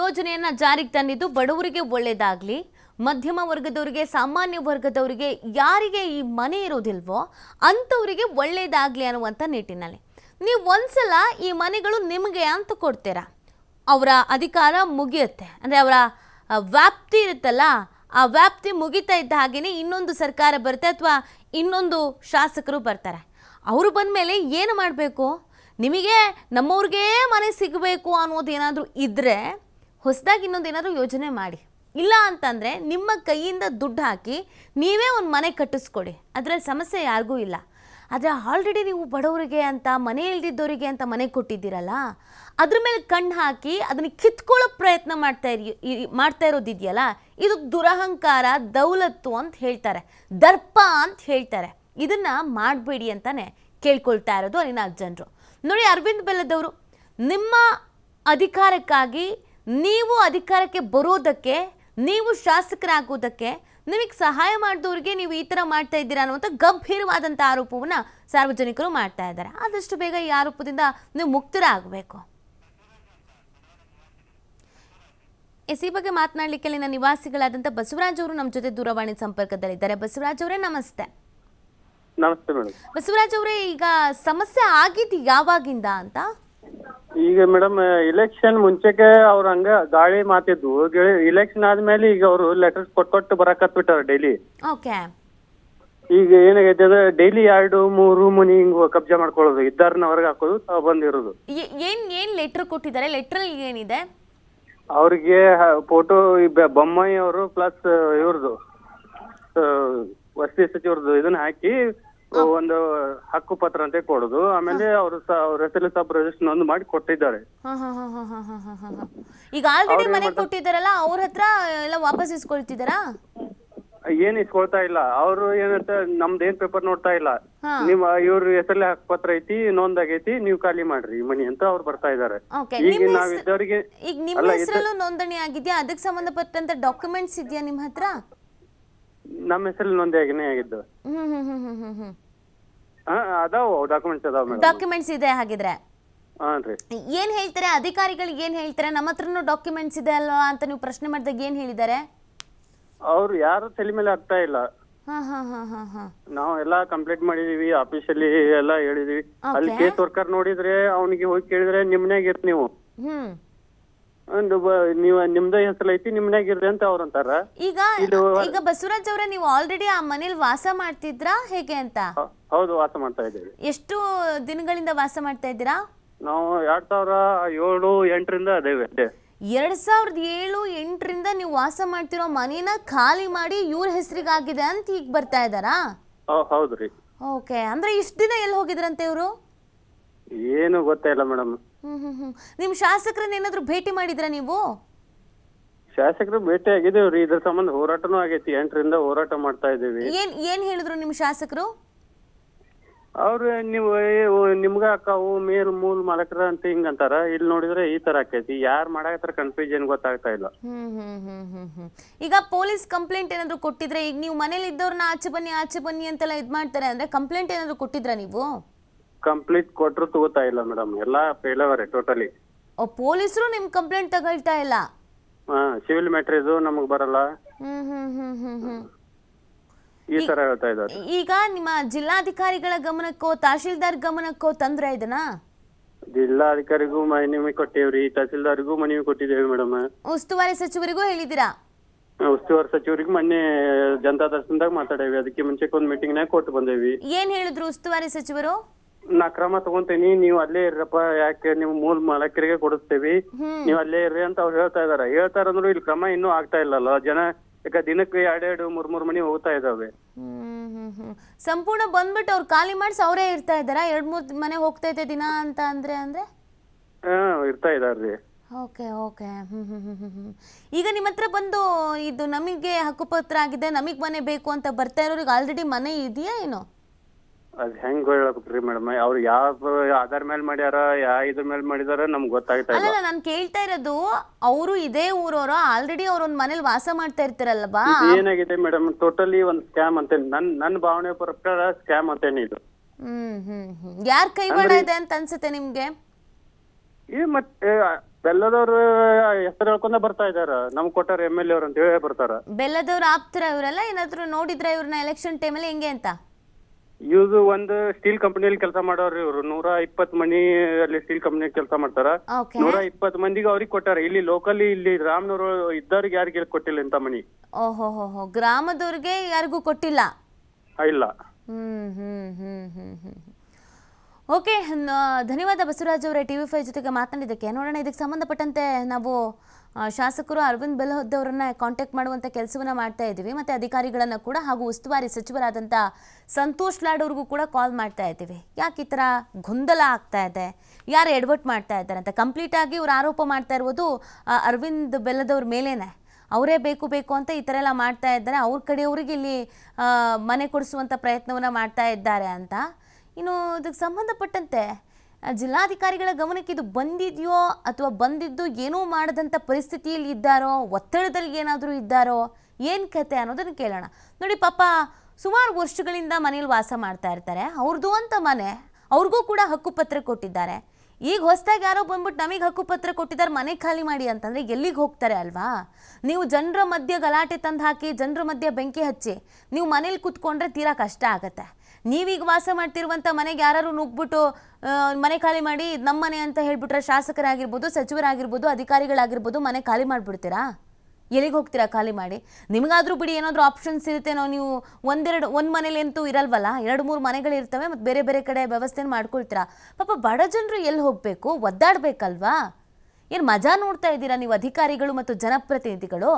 ಯೋಜನೆಯನ್ನ ಜಾರಿಗೆ ತಂದಿದ್ದು ಬಡವರಿಗೆ ಒಳ್ಳೇದಾಗ್ಲಿ ಮಧ್ಯಮ ವರ್ಗದವರಿಗೆ ಸಾಮಾನ್ಯ ವರ್ಗದವರಿಗೆ ಯಾರಿಗೆ ಈ ಮನೆ ಇರೋದಿಲ್ವೋ ಅಂಥವರಿಗೆ ಒಳ್ಳೆಯದಾಗಲಿ ಅನ್ನುವಂಥ ನಿಟ್ಟಿನಲ್ಲಿ ನೀವು ಒಂದ್ಸಲ ಈ ಮನೆಗಳು ನಿಮಗೆ ಅಂತ ಕೊಡ್ತೀರಾ ಅವರ ಅಧಿಕಾರ ಮುಗಿಯುತ್ತೆ ಅಂದರೆ ಅವರ ವ್ಯಾಪ್ತಿ ಇರುತ್ತಲ್ಲ ಆ ವ್ಯಾಪ್ತಿ ಮುಗಿತಾ ಇದ್ದ ಹಾಗೆಯೇ ಇನ್ನೊಂದು ಸರ್ಕಾರ ಬರುತ್ತೆ ಅಥವಾ ಇನ್ನೊಂದು ಶಾಸಕರು ಬರ್ತಾರೆ ಅವರು ಬಂದ ಮೇಲೆ ಏನು ಮಾಡಬೇಕು ನಿಮಗೆ ನಮ್ಮವ್ರಿಗೇ ಮನೆ ಸಿಗಬೇಕು ಅನ್ನೋದೇನಾದರೂ ಇದ್ದರೆ ಹೊಸದಾಗಿ ಇನ್ನೊಂದು ಏನಾದರೂ ಯೋಚನೆ ಮಾಡಿ ಇಲ್ಲ ಅಂತಂದರೆ ನಿಮ್ಮ ಕೈಯಿಂದ ದುಡ್ಡು ಹಾಕಿ ನೀವೇ ಒಂದು ಮನೆ ಕಟ್ಟಿಸ್ಕೊಡಿ ಅದರಲ್ಲಿ ಸಮಸ್ಯೆ ಯಾರಿಗೂ ಇಲ್ಲ ಆದರೆ ಆಲ್ರೆಡಿ ನೀವು ಬಡವರಿಗೆ ಅಂತ ಮನೆ ಇಲ್ದಿದ್ದವರಿಗೆ ಅಂತ ಮನೆ ಕೊಟ್ಟಿದ್ದೀರಲ್ಲ ಅದ್ರ ಮೇಲೆ ಕಣ್ಣು ಹಾಕಿ ಅದನ್ನು ಕಿತ್ಕೊಳ್ಳೋ ಪ್ರಯತ್ನ ಮಾಡ್ತಾ ಇರಿ ಮಾಡ್ತಾ ಇರೋದಿದೆಯಲ್ಲ ಇದು ದುರಹಂಕಾರ ದೌಲತ್ತು ಅಂತ ಹೇಳ್ತಾರೆ ದರ್ಪ ಅಂತ ಹೇಳ್ತಾರೆ ಇದನ್ನು ಮಾಡಬೇಡಿ ಅಂತಲೇ ಕೇಳ್ಕೊಳ್ತಾ ಇರೋದು ಅಲ್ಲಿನ ಜನರು ನೋಡಿ ಅರವಿಂದ್ ಬೆಲ್ಲದವರು ನಿಮ್ಮ ಅಧಿಕಾರಕ್ಕಾಗಿ ನೀವು ಅಧಿಕಾರಕ್ಕೆ ಬರೋದಕ್ಕೆ ನೀವು ಶಾಸಕರಾಗೋದಕ್ಕೆ ನಿಮಗೆ ಸಹಾಯ ಮಾಡಿದವ್ರಿಗೆ ನೀವು ಈ ಥರ ಮಾಡ್ತಾ ಇದ್ದೀರಾ ಅನ್ನುವಂಥ ಗಂಭೀರವಾದಂಥ ಆರೋಪವನ್ನು ಸಾರ್ವಜನಿಕರು ಮಾಡ್ತಾ ಇದ್ದಾರೆ ಆದಷ್ಟು ಬೇಗ ಈ ಆರೋಪದಿಂದ ನೀವು ಮುಕ್ತರಾಗಬೇಕು ಎಸ್ ಈ ಬಗ್ಗೆ ಮಾತನಾಡಲಿಕ್ಕೆ ಅಲ್ಲಿನ ನಿವಾಸಿಗಳಾದಂಥ ಬಸವರಾಜ್ ಅವರು ನಮ್ಮ ಜೊತೆ ದೂರವಾಣಿ ಸಂಪರ್ಕದಲ್ಲಿದ್ದಾರೆ ಬಸವರಾಜ್ ಅವರೇ ನಮಸ್ತೆ ನಮಸ್ತೆ ಬಸವರಾಜ್ ಅವರೇ ಈಗ ಸಮಸ್ಯೆ ಆಗಿದ್ದು ಯಾವಾಗಿಂದ ಅಂತ ಈಗ ಮೇಡಮ್ ಇಲೆಕ್ಷನ್ ಮುಂಚೆಗೆ ಅವ್ರ ಹಂಗ ಗಾಳಿ ಮಾತಿದ್ವು ಇಲೆಕ್ಷನ್ ಆದ್ಮೇಲೆ ಈಗ ಅವರು ಲೆಟರ್ಸ್ ಕೊಟ್ಟು ಕೊಟ್ಟು ಬರಕ್ ಡೈಲಿ ಈಗ ಏನಾಗೈತೆ ಅಂದ್ರೆ ಡೈಲಿ ಎರಡು ಮೂರು ಮನಿ ಹಿಂಗ ಕಬ್ಜಾ ಮಾಡ್ಕೊಳ್ಳೋದು ಇದ್ದಾರನ ಹೊರಗೆ ಹಾಕೋದು ಬಂದಿರೋದು ಏನ್ ಏನ್ ಲೆಟರ್ ಕೊಟ್ಟಿದ್ದಾರೆ ಲೆಟರ್ ಏನಿದೆ ಅವ್ರಿಗೆ ಫೋಟೋ ಬೊಮ್ಮಾಯಿ ಅವರು ಪ್ಲಸ್ ಇವ್ರದ್ದು ವಸತಿ ಸಚಿವರದ್ದು ಇದನ್ನ ಹಾಕಿ ಒಂದು ಹಕ್ಕು ಪತ್ರ ಅಂತ ಕೊಡುದು ಆಮೇಲೆ ಅವರು ಅವ್ರ ಹೆಸರಲ್ಲಿ ಸಬ್ ರಿಜಿಸ್ಟರ್ ಒಂದು ಮಾಡಿ ಕೊಟ್ಟಿದ್ದಾರೆ ಈಗ ಆಲ್ರೆಡಿ ಮನೆ ಕೊಟ್ಟಿದ್ದಾರಲ್ಲ ಅವ್ರ ಹತ್ರ ಎಲ್ಲ ವಾಪಸ್ ಇಸ್ಕೊಳ್ತಿದ್ದಾರಾ ಏನ್ ಇಸ್ಕೊಳ್ತಾ ಇಲ್ಲ ಅವರು ಏನಂತ ನಮ್ದು ಏನ್ ಪೇಪರ್ ನೋಡ್ತಾ ಇಲ್ಲ ನಿಮ್ ಇವ್ರ ಹೆಸರಲ್ಲಿ ಹಕ್ಕು ಪತ್ರ ಐತಿ ನೋಂದಾಗೈತಿ ನೀವ್ ಖಾಲಿ ಮಾಡ್ರಿ ಮನಿ ಅಂತ ಅವ್ರು ಬರ್ತಾ ಇದಾರೆ ಈಗ ನಾವಿದ್ದವ್ರಿಗೆ ಈಗ ನಿಮ್ಮ ಹೆಸರಲ್ಲೂ ನೋಂದಣಿ ಆಗಿದ್ಯಾ ಅದಕ್ಕೆ ಸಂಬಂಧಪಟ್ಟಂತ ಡಾಕ್ಯುಮೆಂಟ್ಸ್ ಇದೆಯಾ ನಿಮ್ ಹತ್ರ ನಮ್ಮ ಹೆಸರಲ್ಲಿ ನೋಂದಣಿ ಹ್ಮ್ ಆಗಿದ್ದು ಹ್ಮ್ ಹ್ಮ್ ಹ್ಮ್ ಹ್ಮ್ ಹ್ಮ್ ಅದಾವ ಡಾಕ್ಯುಮೆಂಟ್ಸ್ ಅದಾವ ಡಾಕ್ಯುಮೆಂಟ್ಸ್ ಇದೆ ಹಾಗಿದ್ರೆ ಹಾನ್ರಿ ಏನ್ ಹೇಳ್ತಾರೆ ಅಧಿಕಾರಿಗಳಿಗೆ ಏನ್ ಹೇಳ್ತಾರೆ ನಮ್ಮ ಹತ್ರನು ಡಾಕ್ಯುಮೆಂಟ್ಸ್ ಇದೆ ಅಲ್ವಾ ಅಂತ ನೀವು ಪ್ರಶ್ನೆ ಮಾಡಿದಾಗ ಏನ್ ಹೇಳಿದ್ದಾರೆ ಅವ್ರು ಯಾರು ತಲೆ ಮೇಲೆ ಆಗ್ತಾ ಇಲ್ಲ ನಾವ್ ಎಲ್ಲಾ ಕಂಪ್ಲೇಂಟ್ ಮಾಡಿದೀವಿ ಆಫೀಸಲ್ಲಿ ಎಲ್ಲಾ ಹೇಳಿದೀವಿ ಅಲ್ಲಿ ಕೇಸ್ ವರ್ಕರ್ ನೋಡಿದ್ರೆ ಅವನಿಗೆ ಹೋಗಿ ಕೇಳಿದ್ರೆ ನಿಮ್ನಾಗ ಇರ್ತ ನೀವು ನೀವು ನಿಮ್ದ ಹೆಸರು ಐತಿ ನಿಮ್ನಾಗ ಇರ್ರಿ ಅಂತ ಅವ್ರ ಅಂತಾರ ಈಗ ಈಗ ಬಸವರಾಜ್ ಅವ್ರ ನೀವು ಆಲ್ರೆಡಿ ಆ ಮನೇಲಿ ವಾಸ ಮಾಡ್ತಿದ್ರ ಹೇಗೆ ಅಂತ ಹೌದು ವಾಸ ಮಾಡ್ತಾ ಇದ್ದೇವೆ ಎಷ್ಟು ದಿನಗಳಿಂದ ವಾಸ ಮಾಡ್ತಾ ಇದ್ದೀರಾ ನಾವು ಎರಡ್ ಸಾವಿರ ಏಳು ಎಂಟರಿಂದ ಅದೇವೆ ಅದೇ ಎರಡ್ ಸಾವಿರದ ಏಳು ಎಂಟರಿಂದ ನೀವು ವಾಸ ಮಾಡ್ತಿರೋ ಮನೇನ ಖಾಲಿ ಮಾಡಿ ಇವ್ರ ಹೆಸರಿಗಾಗಿದೆ ಅಂತ ಈಗ ಬರ್ತಾ ಇದ್ದಾರಾ ಹೌದು ಹೌದ್ರಿ ಓಕೆ ಅಂದ್ರೆ ಇಷ್ಟ ದಿನ ಎಲ್ಲಿ ಹೋಗಿದ್ರಂತೆ ಇವರು ಏನು ಗೊತ್ತಾ ಇಲ್ಲ ಮೇಡಮ್ ನಿಮ್ ನಿಮ್ಮ ಶಾಸಕರನ್ನ ಏನಾದ್ರು ಭೇಟಿ ಮಾಡಿದ್ರಾ ನೀವು ಶಾಸಕರು ಭೇಟಿ ಆಗಿದೆ ಇದ್ರ ಸಂಬಂಧ ಹೋರಾಟನೂ ಆಗೈತಿ ಎಂಟರಿಂದ ಹೋರಾಟ ಮಾಡ್ತಾ ಇದ್ದೀವಿ ಏನ್ ಏನ್ ಹೇಳಿದ್ರು ನಿಮ್ಮ ಶಾಸಕರು ಅವ್ರು ನೀವು ನಿಮ್ಗ ಅಕ್ಕಾವು ಮೇಲ್ ಮೂಲ್ ಮಾಲಕರ ಅಂತ ಹಿಂಗ್ ಅಂತಾರ ಇಲ್ಲಿ ನೋಡಿದ್ರೆ ಈ ತರ ಆಕೈತಿ ಯಾರ್ ಮಾಡಾಕತ್ತಾರ ಕನ್ಫ್ಯೂಷನ್ ಗೊತ್ತಾಗ್ತಾ ಇಲ್ಲ ಈಗ ಪೊಲೀಸ್ ಕಂಪ್ಲೇಂಟ್ ಏನಾದ್ರು ಕೊಟ್ಟಿದ್ರೆ ಈಗ ನೀವು ಮನೇಲಿ ಇದ್ದವ್ರನ್ನ ಆಚೆ ಬನ್ನಿ ಆಚೆ ಬನ್ನಿ ಅಂತೆಲ್ಲ ಇದ್ ಮಾಡ್ತಾರೆ ಅಂದ್ರೆ ಕಂಪ್ಲೇಂಟ್ ಏನಾದ್ರು ಕೊಟ್ಟಿದ್ರ ನೀವು ಕಂಪ್ಲೇಂಟ್ ಕೊಟ್ರು ತಗೋತಾ ಇಲ್ಲ ಮೇಡಮ್ ಎಲ್ಲಾ ಫೇಲ್ ಟೋಟಲಿ ಓ ಪೊಲೀಸರು ನಿಮ್ ಕಂಪ್ಲೇಂಟ್ ತಗೊಳ್ತಾ ಇಲ್ಲ ಹಾ ಸಿವಿಲ್ ಇದು ನಮಗ್ ಬರಲ್ಲ ಹ್ಮ್ ಹ್ಮ್ ಹ್ಮ್ ಹ್ಮ್ ಹ್ಮ್ ಈ ತರ ಹೇಳ್ತಾ ಇದ್ದಾರೆ ಈಗ ನಿಮ್ಮ ಜಿಲ್ಲಾಧಿಕಾರಿಗಳ ಗಮನಕ್ಕೋ ತಹಶೀಲ್ದಾರ್ ಗಮನಕ್ಕೋ ತಂದ್ರ ಇದನ್ನ ಜಿಲ್ಲಾಧಿಕಾರಿಗೂ ಮನವಿ ಕೊಟ್ಟೇವ್ರಿ ತಹಸೀಲ್ದಾರ್ಗೂ ಮನವಿ ಕೊಟ್ಟಿದ್ದೇವೆ ಮೇಡಮ್ ಉಸ್ತುವಾರಿ ಸಚಿವರಿಗೂ ಹೇಳಿದಿರಾ ಉಸ್ತುವಾರಿ ಸಚಿವರಿಗೆ ಮೊನ್ನೆ ಜನತಾ ದರ್ಶನದಾಗ ಮಾತಾಡೇವಿ ಅದಕ್ಕೆ ಮುಂಚೆ ಒಂದು ಮೀಟಿಂಗ್ ನಾಗ ಕೊಟ್ಟು ಬಂದೇವಿ ಏನ್ ಹೇಳಿದ್ರು ಉಸ್ತುವಾರಿ ಸಚಿವರು ನಾ ಕ್ರಮ ತಗೊಂತೀನಿ ನೀವು ಅಲ್ಲೇ ಇರ್ರಪ್ಪ ಯಾಕೆ ನೀವು ಮೂಲ ಮಾಲಕರಿಗೆ ಕೊಡಿಸ್ತೇವಿ ನೀವು ಅಲ್ಲೇ ಇರ್ರಿ ಅಂತ ಅವ್ರು ಹೇಳ್ತಾ ಇದಾರೆ ಹೇಳ್ತಾರಂದ್ರು ಇಲ್ಲಿ ಕ್ರಮ ಇನ್ನೂ ಆಗ್ತಾ ಇಲ್ಲಲ್ಲ ಜನ ಯಾಕೆ ದಿನಕ್ಕೆ ಎರಡು ಮೂರ್ ಮೂರ್ ಮನೆ ಹೋಗ್ತಾ ಇದಾವೆ ಸಂಪೂರ್ಣ ಬಂದ್ಬಿಟ್ಟು ಅವ್ರು ಖಾಲಿ ಮಾಡಿಸಿ ಅವರೇ ಇರ್ತಾ ಇದ್ದಾರಾ ಎರಡ್ ಮೂರ್ ಮನೆ ಹೋಗ್ತಾ ಇದೆ ದಿನ ಅಂತ ಅಂದ್ರೆ ಅಂದ್ರೆ ಇರ್ತಾ ಇದಾರ್ರಿ ಓಕೆ ಓಕೆ ಈಗ ನಿಮ್ಮ ಹತ್ರ ಬಂದು ಇದು ನಮಗೆ ಹಕ್ಕುಪತ್ರ ಆಗಿದೆ ನಮಗೆ ಮನೆ ಬೇಕು ಅಂತ ಬರ್ತಾ ಇರೋರಿಗೆ ಆಲ್ರೆಡಿ ಮನೆ ಇದೆಯಾ ಏನೋ ಅದ್ ಹೆಂಗ್ ಹೇಳ್ಬೇಕ್ರಿ ಮೇಡಮ್ ಅವ್ರು ಯಾವ ಆಧಾರ್ ಮೇಲೆ ಮಾಡ್ಯಾರ ಯಾ ಇದ್ರ ಮೇಲೆ ಮಾಡಿದಾರ ನಮ್ಗೆ ಗೊತ್ತಾಗ್ತಾ ಇಲ್ಲ ನಾನ್ ಕೇಳ್ತಾ ಇರೋದು ಅವರು ಇದೇ ಊರವರು ಆಲ್ರೆಡಿ ಅವ್ರ ಒಂದ್ ಮನೇಲಿ ವಾಸ ಮಾಡ್ತಾ ಇರ್ತಾರಲ್ವಾ ಏನಾಗಿದೆ ಮೇಡಮ್ ಟೋಟಲಿ ಒಂದ್ ಸ್ಕ್ಯಾಮ್ ಅಂತೇನಿ ನನ್ ನನ್ನ ಭಾವನೆ ಪ್ರಕಾರ ಸ್ಕ್ಯಾಮ್ ಅಂತೇನಿ ಇದು ಹ್ಮ್ ಯಾರ್ ಕೈವಾಡ ಇದೆ ಅಂತ ಅನ್ಸುತ್ತೆ ನಿಮ್ಗೆ ಏ ಮತ್ತೆ ಬೆಲ್ಲದವ್ರು ಹೆಸರು ಹೇಳ್ಕೊಂಡ ಬರ್ತಾ ಇದಾರ ನಮ್ ಕೊಟ್ಟಾರ ಎಮ್ ಎಲ್ ಎ ಅಂತ ಹೇಳಿ ಬರ್ತಾರ ಬೆಲ್ಲದವ್ರು ಆಪ್ತರ ಇವರೆಲ್ಲ ಏನಾದ್ರು ನೋಡಿದ್ರ ಇವ್ರನ್ನ ಎಲೆಕ್ಷನ್ ಅಲ್ಲಿ ಹೆಂಗೆ ಅಂತ ಇವ್ರು ಒಂದು ಸ್ಟೀಲ್ ಕಂಪನಿಯಲ್ಲಿ ಕೆಲಸ ಮಾಡೋರು ಇವರು ನೂರ ಇಪ್ಪತ್ ಮಂದಿ ಅಲ್ಲಿ ಸ್ಟೀಲ್ ಕಂಪನಿಯಲ್ಲಿ ಕೆಲಸ ಮಾಡ್ತಾರ ನೂರ ಇಪ್ಪತ್ ಮಂದಿಗೆ ಅವ್ರಿಗೆ ಕೊಟ್ಟಾರ ಇಲ್ಲಿ ಲೋಕಲಿ ಇಲ್ಲಿ ರಾಮನೂರು ಇದ್ದವ್ರಿಗೆ ಯಾರಿಗೆ ಕೊಟ್ಟಿಲ್ಲ ಇಂತ ಮನಿ ಓಹೋ ಹೋ ಹೋ ಗ್ರಾಮದವ್ರಿಗೆ ಯಾರಿಗೂ ಕೊಟ್ಟಿಲ್ಲ ಇಲ್ಲ ಹ್ಮ್ ಹ್ಮ್ ಹ್ಮ್ ಹ್ಮ್ ಹ್ಮ್ ಓಕೆ ಧನ್ಯವಾದ ಬಸವರಾಜ್ ಅವರೇ ಟಿ ವಿ ಫೈ ಜೊತೆಗೆ ಮಾತನಾಡಿದ್ದಕ್ಕೆ ನೋಡೋಣ ಇದಕ್ಕೆ ಸಂಬಂಧಪಟ್ಟಂತೆ ನಾವು ಶಾಸಕರು ಅರವಿಂದ್ ಬೆಲಹೊದ್ದ ಅವರನ್ನ ಕಾಂಟ್ಯಾಕ್ಟ್ ಮಾಡುವಂಥ ಕೆಲಸವನ್ನ ಮಾಡ್ತಾ ಇದ್ದೀವಿ ಮತ್ತು ಅಧಿಕಾರಿಗಳನ್ನು ಕೂಡ ಹಾಗೂ ಉಸ್ತುವಾರಿ ಸಚಿವರಾದಂಥ ಸಂತೋಷ್ ಲಾಡ್ ಅವ್ರಿಗೂ ಕೂಡ ಕಾಲ್ ಮಾಡ್ತಾ ಇದ್ದೀವಿ ಯಾಕೆ ಈ ಥರ ಗೊಂದಲ ಆಗ್ತಾ ಇದೆ ಯಾರು ಎಡ್ವರ್ಟ್ ಮಾಡ್ತಾ ಇದ್ದಾರೆ ಅಂತ ಕಂಪ್ಲೀಟಾಗಿ ಇವ್ರು ಆರೋಪ ಮಾಡ್ತಾ ಇರೋದು ಅರವಿಂದ್ ಬೆಲ್ಲದವ್ರ ಮೇಲೇನೆ ಅವರೇ ಬೇಕು ಬೇಕು ಅಂತ ಈ ಥರ ಎಲ್ಲ ಮಾಡ್ತಾ ಇದ್ದಾರೆ ಅವ್ರ ಕಡೆಯವ್ರಿಗೆ ಇಲ್ಲಿ ಮನೆ ಕೊಡಿಸುವಂಥ ಪ್ರಯತ್ನವನ್ನು ಮಾಡ್ತಾ ಇದ್ದಾರೆ ಅಂತ ಇನ್ನು ಇದಕ್ಕೆ ಸಂಬಂಧಪಟ್ಟಂತೆ ಜಿಲ್ಲಾಧಿಕಾರಿಗಳ ಗಮನಕ್ಕೆ ಇದು ಬಂದಿದೆಯೋ ಅಥವಾ ಬಂದಿದ್ದು ಏನೂ ಮಾಡದಂಥ ಪರಿಸ್ಥಿತಿಯಲ್ಲಿ ಇದ್ದಾರೋ ಒತ್ತಡದಲ್ಲಿ ಏನಾದರೂ ಇದ್ದಾರೋ ಏನು ಕತೆ ಅನ್ನೋದನ್ನು ಕೇಳೋಣ ನೋಡಿ ಪಾಪ ಸುಮಾರು ವರ್ಷಗಳಿಂದ ಮನೇಲಿ ವಾಸ ಮಾಡ್ತಾ ಇರ್ತಾರೆ ಅವ್ರದ್ದು ಅಂತ ಮನೆ ಅವ್ರಿಗೂ ಕೂಡ ಹಕ್ಕುಪತ್ರ ಕೊಟ್ಟಿದ್ದಾರೆ ಈಗ ಹೊಸದಾಗಿ ಯಾರೋ ಬಂದ್ಬಿಟ್ಟು ನಮಗೆ ಹಕ್ಕುಪತ್ರ ಕೊಟ್ಟಿದ್ದಾರೆ ಮನೆ ಖಾಲಿ ಮಾಡಿ ಅಂತಂದರೆ ಎಲ್ಲಿಗೆ ಹೋಗ್ತಾರೆ ಅಲ್ವಾ ನೀವು ಜನರ ಮಧ್ಯೆ ಗಲಾಟೆ ತಂದು ಹಾಕಿ ಜನರ ಮಧ್ಯೆ ಬೆಂಕಿ ಹಚ್ಚಿ ನೀವು ಮನೇಲಿ ಕೂತ್ಕೊಂಡ್ರೆ ತೀರಾ ಕಷ್ಟ ಆಗುತ್ತೆ ನೀವೀಗ ವಾಸ ಮಾಡ್ತಿರುವಂಥ ಮನೆಗೆ ಯಾರು ನುಗ್ಬಿಟ್ಟು ಮನೆ ಖಾಲಿ ಮಾಡಿ ನಮ್ಮ ಮನೆ ಅಂತ ಹೇಳ್ಬಿಟ್ರೆ ಶಾಸಕರಾಗಿರ್ಬೋದು ಸಚಿವರಾಗಿರ್ಬೋದು ಅಧಿಕಾರಿಗಳಾಗಿರ್ಬೋದು ಮನೆ ಖಾಲಿ ಮಾಡಿಬಿಡ್ತೀರಾ ಎಲ್ಲಿಗೆ ಹೋಗ್ತೀರಾ ಖಾಲಿ ಮಾಡಿ ನಿಮಗಾದ್ರೂ ಬಿಡಿ ಏನಾದರೂ ಆಪ್ಷನ್ಸ್ ಇರುತ್ತೆನೋ ನೀವು ಒಂದೆರಡು ಒಂದು ಮನೇಲಿ ಅಂತೂ ಇರಲ್ವಲ್ಲ ಎರಡು ಮೂರು ಮನೆಗಳಿರ್ತವೆ ಮತ್ತು ಬೇರೆ ಬೇರೆ ಕಡೆ ವ್ಯವಸ್ಥೆನ ಮಾಡ್ಕೊಳ್ತೀರಾ ಪಾಪ ಬಡ ಜನರು ಎಲ್ಲಿ ಹೋಗಬೇಕು ಒದ್ದಾಡಬೇಕಲ್ವಾ ಏನು ಮಜಾ ನೋಡ್ತಾ ಇದ್ದೀರಾ ನೀವು ಅಧಿಕಾರಿಗಳು ಮತ್ತು ಜನಪ್ರತಿನಿಧಿಗಳು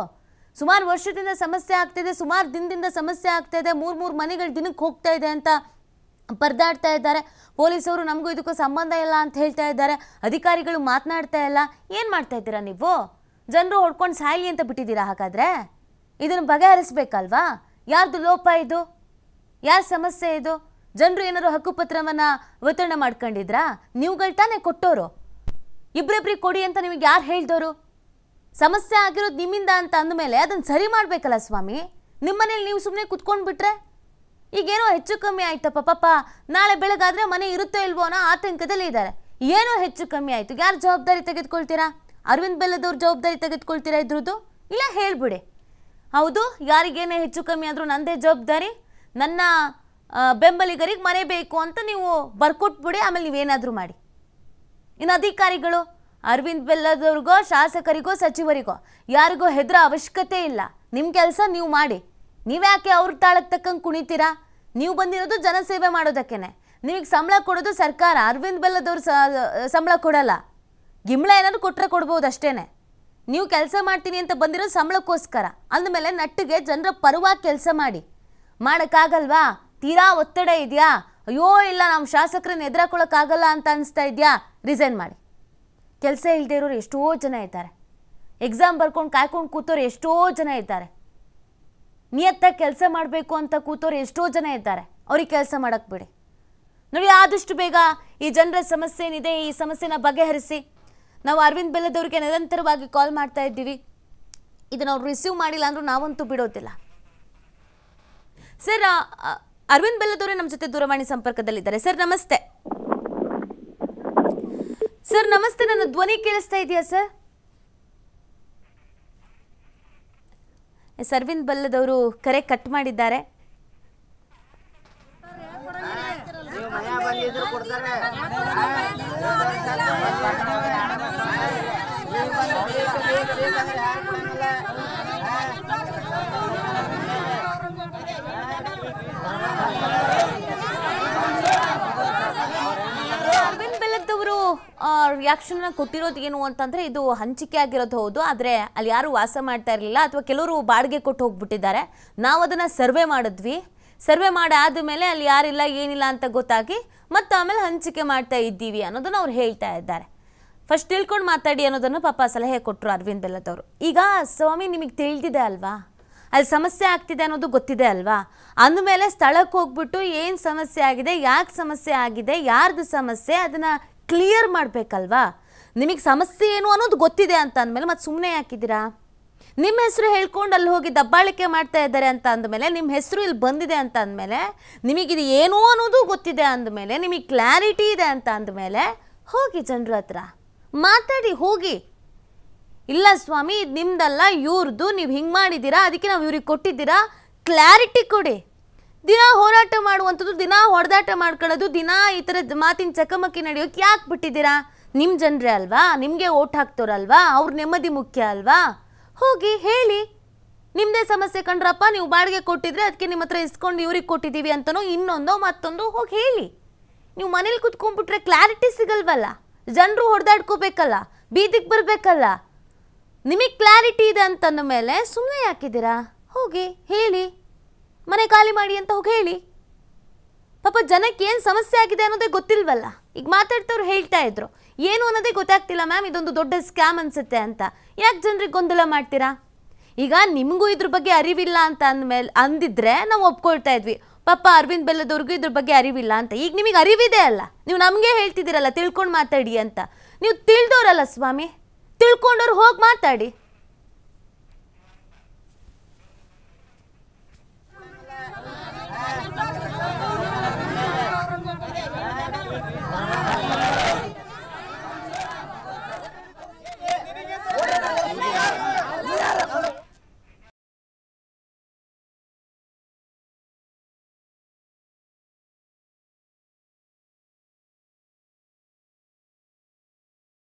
ಸುಮಾರು ವರ್ಷದಿಂದ ಸಮಸ್ಯೆ ಆಗ್ತಿದೆ ಸುಮಾರು ದಿನದಿಂದ ಸಮಸ್ಯೆ ಆಗ್ತಾ ಇದೆ ಮೂರು ಮೂರು ಮನೆಗಳು ದಿನಕ್ಕೆ ಹೋಗ್ತಾ ಇದೆ ಅಂತ ಪರದಾಡ್ತಾ ಇದ್ದಾರೆ ಪೊಲೀಸರು ನಮಗೂ ಇದಕ್ಕೂ ಸಂಬಂಧ ಇಲ್ಲ ಅಂತ ಹೇಳ್ತಾ ಇದ್ದಾರೆ ಅಧಿಕಾರಿಗಳು ಮಾತನಾಡ್ತಾ ಇಲ್ಲ ಏನು ಮಾಡ್ತಾ ಇದ್ದೀರಾ ನೀವು ಜನರು ಹೊಡ್ಕೊಂಡು ಸಾಯಲಿ ಅಂತ ಬಿಟ್ಟಿದ್ದೀರಾ ಹಾಗಾದರೆ ಇದನ್ನು ಬಗೆಹರಿಸ್ಬೇಕಲ್ವಾ ಯಾರ್ದು ಲೋಪ ಇದು ಯಾರ ಸಮಸ್ಯೆ ಇದು ಜನರು ಏನಾದ್ರು ಹಕ್ಕುಪತ್ರವನ್ನು ವಿತರಣೆ ಮಾಡ್ಕೊಂಡಿದ್ರಾ ನೀವುಗಳು ತಾನೇ ಕೊಟ್ಟೋರು ಇಬ್ಬರಿಬ್ರಿಗೆ ಕೊಡಿ ಅಂತ ನಿಮಗೆ ಯಾರು ಹೇಳಿದವರು ಸಮಸ್ಯೆ ಆಗಿರೋದು ನಿಮ್ಮಿಂದ ಅಂತ ಅಂದಮೇಲೆ ಅದನ್ನು ಸರಿ ಮಾಡಬೇಕಲ್ಲ ಸ್ವಾಮಿ ನಿಮ್ಮನೇಲಿ ನೀವು ಸುಮ್ಮನೆ ಕೂತ್ಕೊಂಡು ಬಿಟ್ರೆ ಈಗೇನೋ ಹೆಚ್ಚು ಕಮ್ಮಿ ಆಯ್ತಪ್ಪ ಪಾಪ ನಾಳೆ ಬೆಳಗಾದರೆ ಮನೆ ಇರುತ್ತೋ ಇಲ್ವೋ ಅನ್ನೋ ಆತಂಕದಲ್ಲಿ ಇದ್ದಾರೆ ಏನೋ ಹೆಚ್ಚು ಕಮ್ಮಿ ಆಯಿತು ಯಾರು ಜವಾಬ್ದಾರಿ ತೆಗೆದುಕೊಳ್ತೀರಾ ಅರವಿಂದ್ ಬೆಲ್ಲದವ್ರ ಜವಾಬ್ದಾರಿ ತೆಗೆದುಕೊಳ್ತೀರಾ ಇದ್ರದ್ದು ಇಲ್ಲ ಹೇಳ್ಬಿಡಿ ಹೌದು ಯಾರಿಗೇನೇ ಹೆಚ್ಚು ಕಮ್ಮಿ ಆದರೂ ನನ್ನದೇ ಜವಾಬ್ದಾರಿ ನನ್ನ ಬೆಂಬಲಿಗರಿಗೆ ಮನೆ ಬೇಕು ಅಂತ ನೀವು ಬರ್ಕೊಟ್ಬಿಡಿ ಆಮೇಲೆ ನೀವೇನಾದರೂ ಮಾಡಿ ಇನ್ನು ಅಧಿಕಾರಿಗಳು ಅರವಿಂದ್ ಬೆಲ್ಲದವ್ರಿಗೋ ಶಾಸಕರಿಗೋ ಸಚಿವರಿಗೋ ಯಾರಿಗೋ ಹೆದರ ಅವಶ್ಯಕತೆ ಇಲ್ಲ ನಿಮ್ಮ ಕೆಲಸ ನೀವು ಮಾಡಿ ನೀವ್ಯಾಕೆ ಅವ್ರ ತಾಳಕ್ಕೆ ತಕ್ಕಂಗೆ ಕುಣಿತೀರಾ ನೀವು ಬಂದಿರೋದು ಜನಸೇವೆ ಮಾಡೋದಕ್ಕೇನೆ ನಿಮಗೆ ಸಂಬಳ ಕೊಡೋದು ಸರ್ಕಾರ ಅರವಿಂದ್ ಬೆಲ್ಲದವ್ರು ಸಂಬಳ ಕೊಡಲ್ಲ ಗಿಂಬಳ ಏನಾದ್ರು ಕೊಟ್ಟರೆ ಕೊಡ್ಬೋದು ಅಷ್ಟೇ ನೀವು ಕೆಲಸ ಮಾಡ್ತೀನಿ ಅಂತ ಬಂದಿರೋ ಸಂಬಳಕ್ಕೋಸ್ಕರ ಅಂದಮೇಲೆ ನಟ್ಟಿಗೆ ಜನರ ಪರವಾಗಿ ಕೆಲಸ ಮಾಡಿ ಮಾಡೋಕ್ಕಾಗಲ್ವಾ ತೀರಾ ಒತ್ತಡ ಇದೆಯಾ ಅಯ್ಯೋ ಇಲ್ಲ ನಮ್ಮ ಶಾಸಕರನ್ನ ಎದುರಾಕೊಳ್ಳೋಕ್ಕಾಗಲ್ಲ ಅಂತ ಅನಿಸ್ತಾ ಇದೆಯಾ ರಿಸೈನ್ ಮಾಡಿ ಕೆಲಸ ಇಲ್ಲದೆ ಇರೋರು ಎಷ್ಟೋ ಜನ ಇದ್ದಾರೆ ಎಕ್ಸಾಮ್ ಬರ್ಕೊಂಡು ಕಾಯ್ಕೊಂಡು ಕೂತೋರು ಎಷ್ಟೋ ಜನ ಇದ್ದಾರೆ ನಿಯತ್ತಾಗಿ ಕೆಲಸ ಮಾಡಬೇಕು ಅಂತ ಕೂತೋರು ಎಷ್ಟೋ ಜನ ಇದ್ದಾರೆ ಅವ್ರಿಗೆ ಕೆಲಸ ಮಾಡೋಕ್ಕೆ ಬಿಡಿ ನೋಡಿ ಆದಷ್ಟು ಬೇಗ ಈ ಜನರ ಸಮಸ್ಯೆ ಏನಿದೆ ಈ ಸಮಸ್ಯೆನ ಬಗೆಹರಿಸಿ ನಾವು ಅರವಿಂದ್ ಬೆಲ್ಲದವ್ರಿಗೆ ನಿರಂತರವಾಗಿ ಕಾಲ್ ಮಾಡ್ತಾ ಇದ್ದೀವಿ ಇದನ್ನು ಅವ್ರು ರಿಸೀವ್ ಮಾಡಿಲ್ಲ ಅಂದರೂ ನಾವಂತೂ ಬಿಡೋದಿಲ್ಲ ಸರ್ ಅರವಿಂದ್ ಬೆಲ್ಲದವರೇ ನಮ್ಮ ಜೊತೆ ದೂರವಾಣಿ ಸಂಪರ್ಕದಲ್ಲಿದ್ದಾರೆ ಸರ್ ನಮಸ್ತೆ ಸರ್ ನಮಸ್ತೆ ನನ್ನ ಧ್ವನಿ ಕೇಳಿಸ್ತಾ ಇದೆಯಾ ಸರ್ ಎಸ್ ಬಲ್ಲದವರು ಕರೆ ಕಟ್ ಮಾಡಿದ್ದಾರೆ ರಿಯಾಕ್ಷನ್ ಕೊಟ್ಟಿರೋದು ಏನು ಅಂತಂದ್ರೆ ಇದು ಹಂಚಿಕೆ ಆಗಿರೋದು ಹೌದು ಆದರೆ ಅಲ್ಲಿ ಯಾರು ವಾಸ ಮಾಡ್ತಾ ಇರಲಿಲ್ಲ ಅಥವಾ ಕೆಲವರು ಬಾಡಿಗೆ ಕೊಟ್ಟು ಹೋಗ್ಬಿಟ್ಟಿದ್ದಾರೆ ನಾವು ಅದನ್ನ ಸರ್ವೆ ಮಾಡಿದ್ವಿ ಸರ್ವೆ ಮಾಡಾದ ಮೇಲೆ ಅಲ್ಲಿ ಯಾರಿಲ್ಲ ಏನಿಲ್ಲ ಅಂತ ಗೊತ್ತಾಗಿ ಮತ್ತೆ ಆಮೇಲೆ ಹಂಚಿಕೆ ಮಾಡ್ತಾ ಇದ್ದೀವಿ ಅನ್ನೋದನ್ನ ಅವ್ರು ಹೇಳ್ತಾ ಇದ್ದಾರೆ ಫಸ್ಟ್ ತಿಳ್ಕೊಂಡು ಮಾತಾಡಿ ಅನ್ನೋದನ್ನು ಪಾಪ ಸಲಹೆ ಕೊಟ್ಟರು ಅರವಿಂದ್ ಬೆಲ್ಲದವರು ಈಗ ಸ್ವಾಮಿ ನಿಮಗೆ ತಿಳಿದಿದೆ ಅಲ್ವಾ ಅಲ್ಲಿ ಸಮಸ್ಯೆ ಆಗ್ತಿದೆ ಅನ್ನೋದು ಗೊತ್ತಿದೆ ಅಲ್ವಾ ಅಂದಮೇಲೆ ಸ್ಥಳಕ್ಕೆ ಹೋಗ್ಬಿಟ್ಟು ಏನು ಸಮಸ್ಯೆ ಆಗಿದೆ ಯಾಕೆ ಸಮಸ್ಯೆ ಆಗಿದೆ ಯಾರ್ದು ಸಮಸ್ಯೆ ಅದನ್ನು ಕ್ಲಿಯರ್ ಮಾಡಬೇಕಲ್ವಾ ನಿಮಗೆ ಸಮಸ್ಯೆ ಏನು ಅನ್ನೋದು ಗೊತ್ತಿದೆ ಅಂತ ಅಂದಮೇಲೆ ಮತ್ತೆ ಸುಮ್ಮನೆ ಹಾಕಿದ್ದೀರಾ ನಿಮ್ಮ ಹೆಸರು ಹೇಳ್ಕೊಂಡು ಅಲ್ಲಿ ಹೋಗಿ ದಬ್ಬಾಳಿಕೆ ಮಾಡ್ತಾ ಇದ್ದಾರೆ ಅಂತ ಅಂದಮೇಲೆ ನಿಮ್ಮ ಹೆಸರು ಇಲ್ಲಿ ಬಂದಿದೆ ಅಂತ ಅಂದಮೇಲೆ ನಿಮಗಿದು ಏನೋ ಅನ್ನೋದು ಗೊತ್ತಿದೆ ಅಂದಮೇಲೆ ನಿಮಗೆ ಕ್ಲಾರಿಟಿ ಇದೆ ಅಂತ ಅಂದಮೇಲೆ ಹೋಗಿ ಜನರ ಹತ್ರ ಮಾತಾಡಿ ಹೋಗಿ ಇಲ್ಲ ಸ್ವಾಮಿ ಇದು ನಿಮ್ದಲ್ಲ ಇವ್ರದ್ದು ನೀವು ಹಿಂಗೆ ಮಾಡಿದ್ದೀರಾ ಅದಕ್ಕೆ ನಾವು ಇವ್ರಿಗೆ ಕೊಟ್ಟಿದ್ದೀರಾ ಕ್ಲಾರಿಟಿ ಕೊಡಿ ದಿನ ಹೋರಾಟ ಮಾಡುವಂಥದ್ದು ದಿನ ಹೊಡೆದಾಟ ಮಾಡ್ಕೊಳ್ಳೋದು ದಿನ ಈ ಥರ ಮಾತಿನ ಚಕಮಕಿ ನಡೆಯೋಕೆ ಯಾಕೆ ಬಿಟ್ಟಿದ್ದೀರಾ ನಿಮ್ಮ ಜನರೇ ಅಲ್ವಾ ನಿಮಗೆ ಓಟ್ ಹಾಕ್ತೋರಲ್ವಾ ಅವ್ರ ನೆಮ್ಮದಿ ಮುಖ್ಯ ಅಲ್ವಾ ಹೋಗಿ ಹೇಳಿ ನಿಮ್ಮದೇ ಸಮಸ್ಯೆ ಕಂಡ್ರಪ್ಪ ನೀವು ಬಾಡಿಗೆ ಕೊಟ್ಟಿದ್ರೆ ಅದಕ್ಕೆ ನಿಮ್ಮ ಹತ್ರ ಇಸ್ಕೊಂಡು ಇವ್ರಿಗೆ ಕೊಟ್ಟಿದ್ದೀವಿ ಅಂತನೋ ಇನ್ನೊಂದೋ ಮತ್ತೊಂದು ಹೋಗಿ ಹೇಳಿ ನೀವು ಮನೇಲಿ ಕುತ್ಕೊಂಡ್ಬಿಟ್ರೆ ಕ್ಲಾರಿಟಿ ಸಿಗಲ್ವಲ್ಲ ಜನರು ಹೊಡೆದಾಡ್ಕೋಬೇಕಲ್ಲ ಬೀದಿಗೆ ಬರಬೇಕಲ್ಲ ನಿಮಗೆ ಕ್ಲಾರಿಟಿ ಇದೆ ಅಂತಂದ ಮೇಲೆ ಸುಮ್ಮನೆ ಹಾಕಿದ್ದೀರಾ ಹೋಗಿ ಹೇಳಿ ಮನೆ ಖಾಲಿ ಮಾಡಿ ಅಂತ ಹೋಗಿ ಹೇಳಿ ಪಾಪ ಜನಕ್ಕೆ ಏನು ಸಮಸ್ಯೆ ಆಗಿದೆ ಅನ್ನೋದೇ ಗೊತ್ತಿಲ್ವಲ್ಲ ಈಗ ಮಾತಾಡ್ತವ್ರು ಹೇಳ್ತಾ ಇದ್ರು ಏನು ಅನ್ನೋದೇ ಗೊತ್ತಾಗ್ತಿಲ್ಲ ಮ್ಯಾಮ್ ಇದೊಂದು ದೊಡ್ಡ ಸ್ಕ್ಯಾಮ್ ಅನಿಸುತ್ತೆ ಅಂತ ಯಾಕೆ ಜನರಿಗೆ ಗೊಂದಲ ಮಾಡ್ತೀರಾ ಈಗ ನಿಮಗೂ ಇದ್ರ ಬಗ್ಗೆ ಅರಿವಿಲ್ಲ ಅಂತ ಅಂದಮೇಲೆ ಅಂದಿದ್ರೆ ನಾವು ಒಪ್ಕೊಳ್ತಾ ಇದ್ವಿ ಪಾಪ ಅರವಿಂದ್ ಬೆಲ್ಲದವ್ರಿಗೂ ಇದ್ರ ಬಗ್ಗೆ ಅರಿವಿಲ್ಲ ಅಂತ ಈಗ ನಿಮಗೆ ಅರಿವಿದೆ ಅಲ್ಲ ನೀವು ನಮಗೆ ಹೇಳ್ತಿದ್ದೀರಲ್ಲ ತಿಳ್ಕೊಂಡು ಮಾತಾಡಿ ಅಂತ ನೀವು ತಿಳಿದೋರಲ್ಲ ಸ್ವಾಮಿ ತಿಳ್ಕೊಂಡವ್ರು ಹೋಗಿ ಮಾತಾಡಿ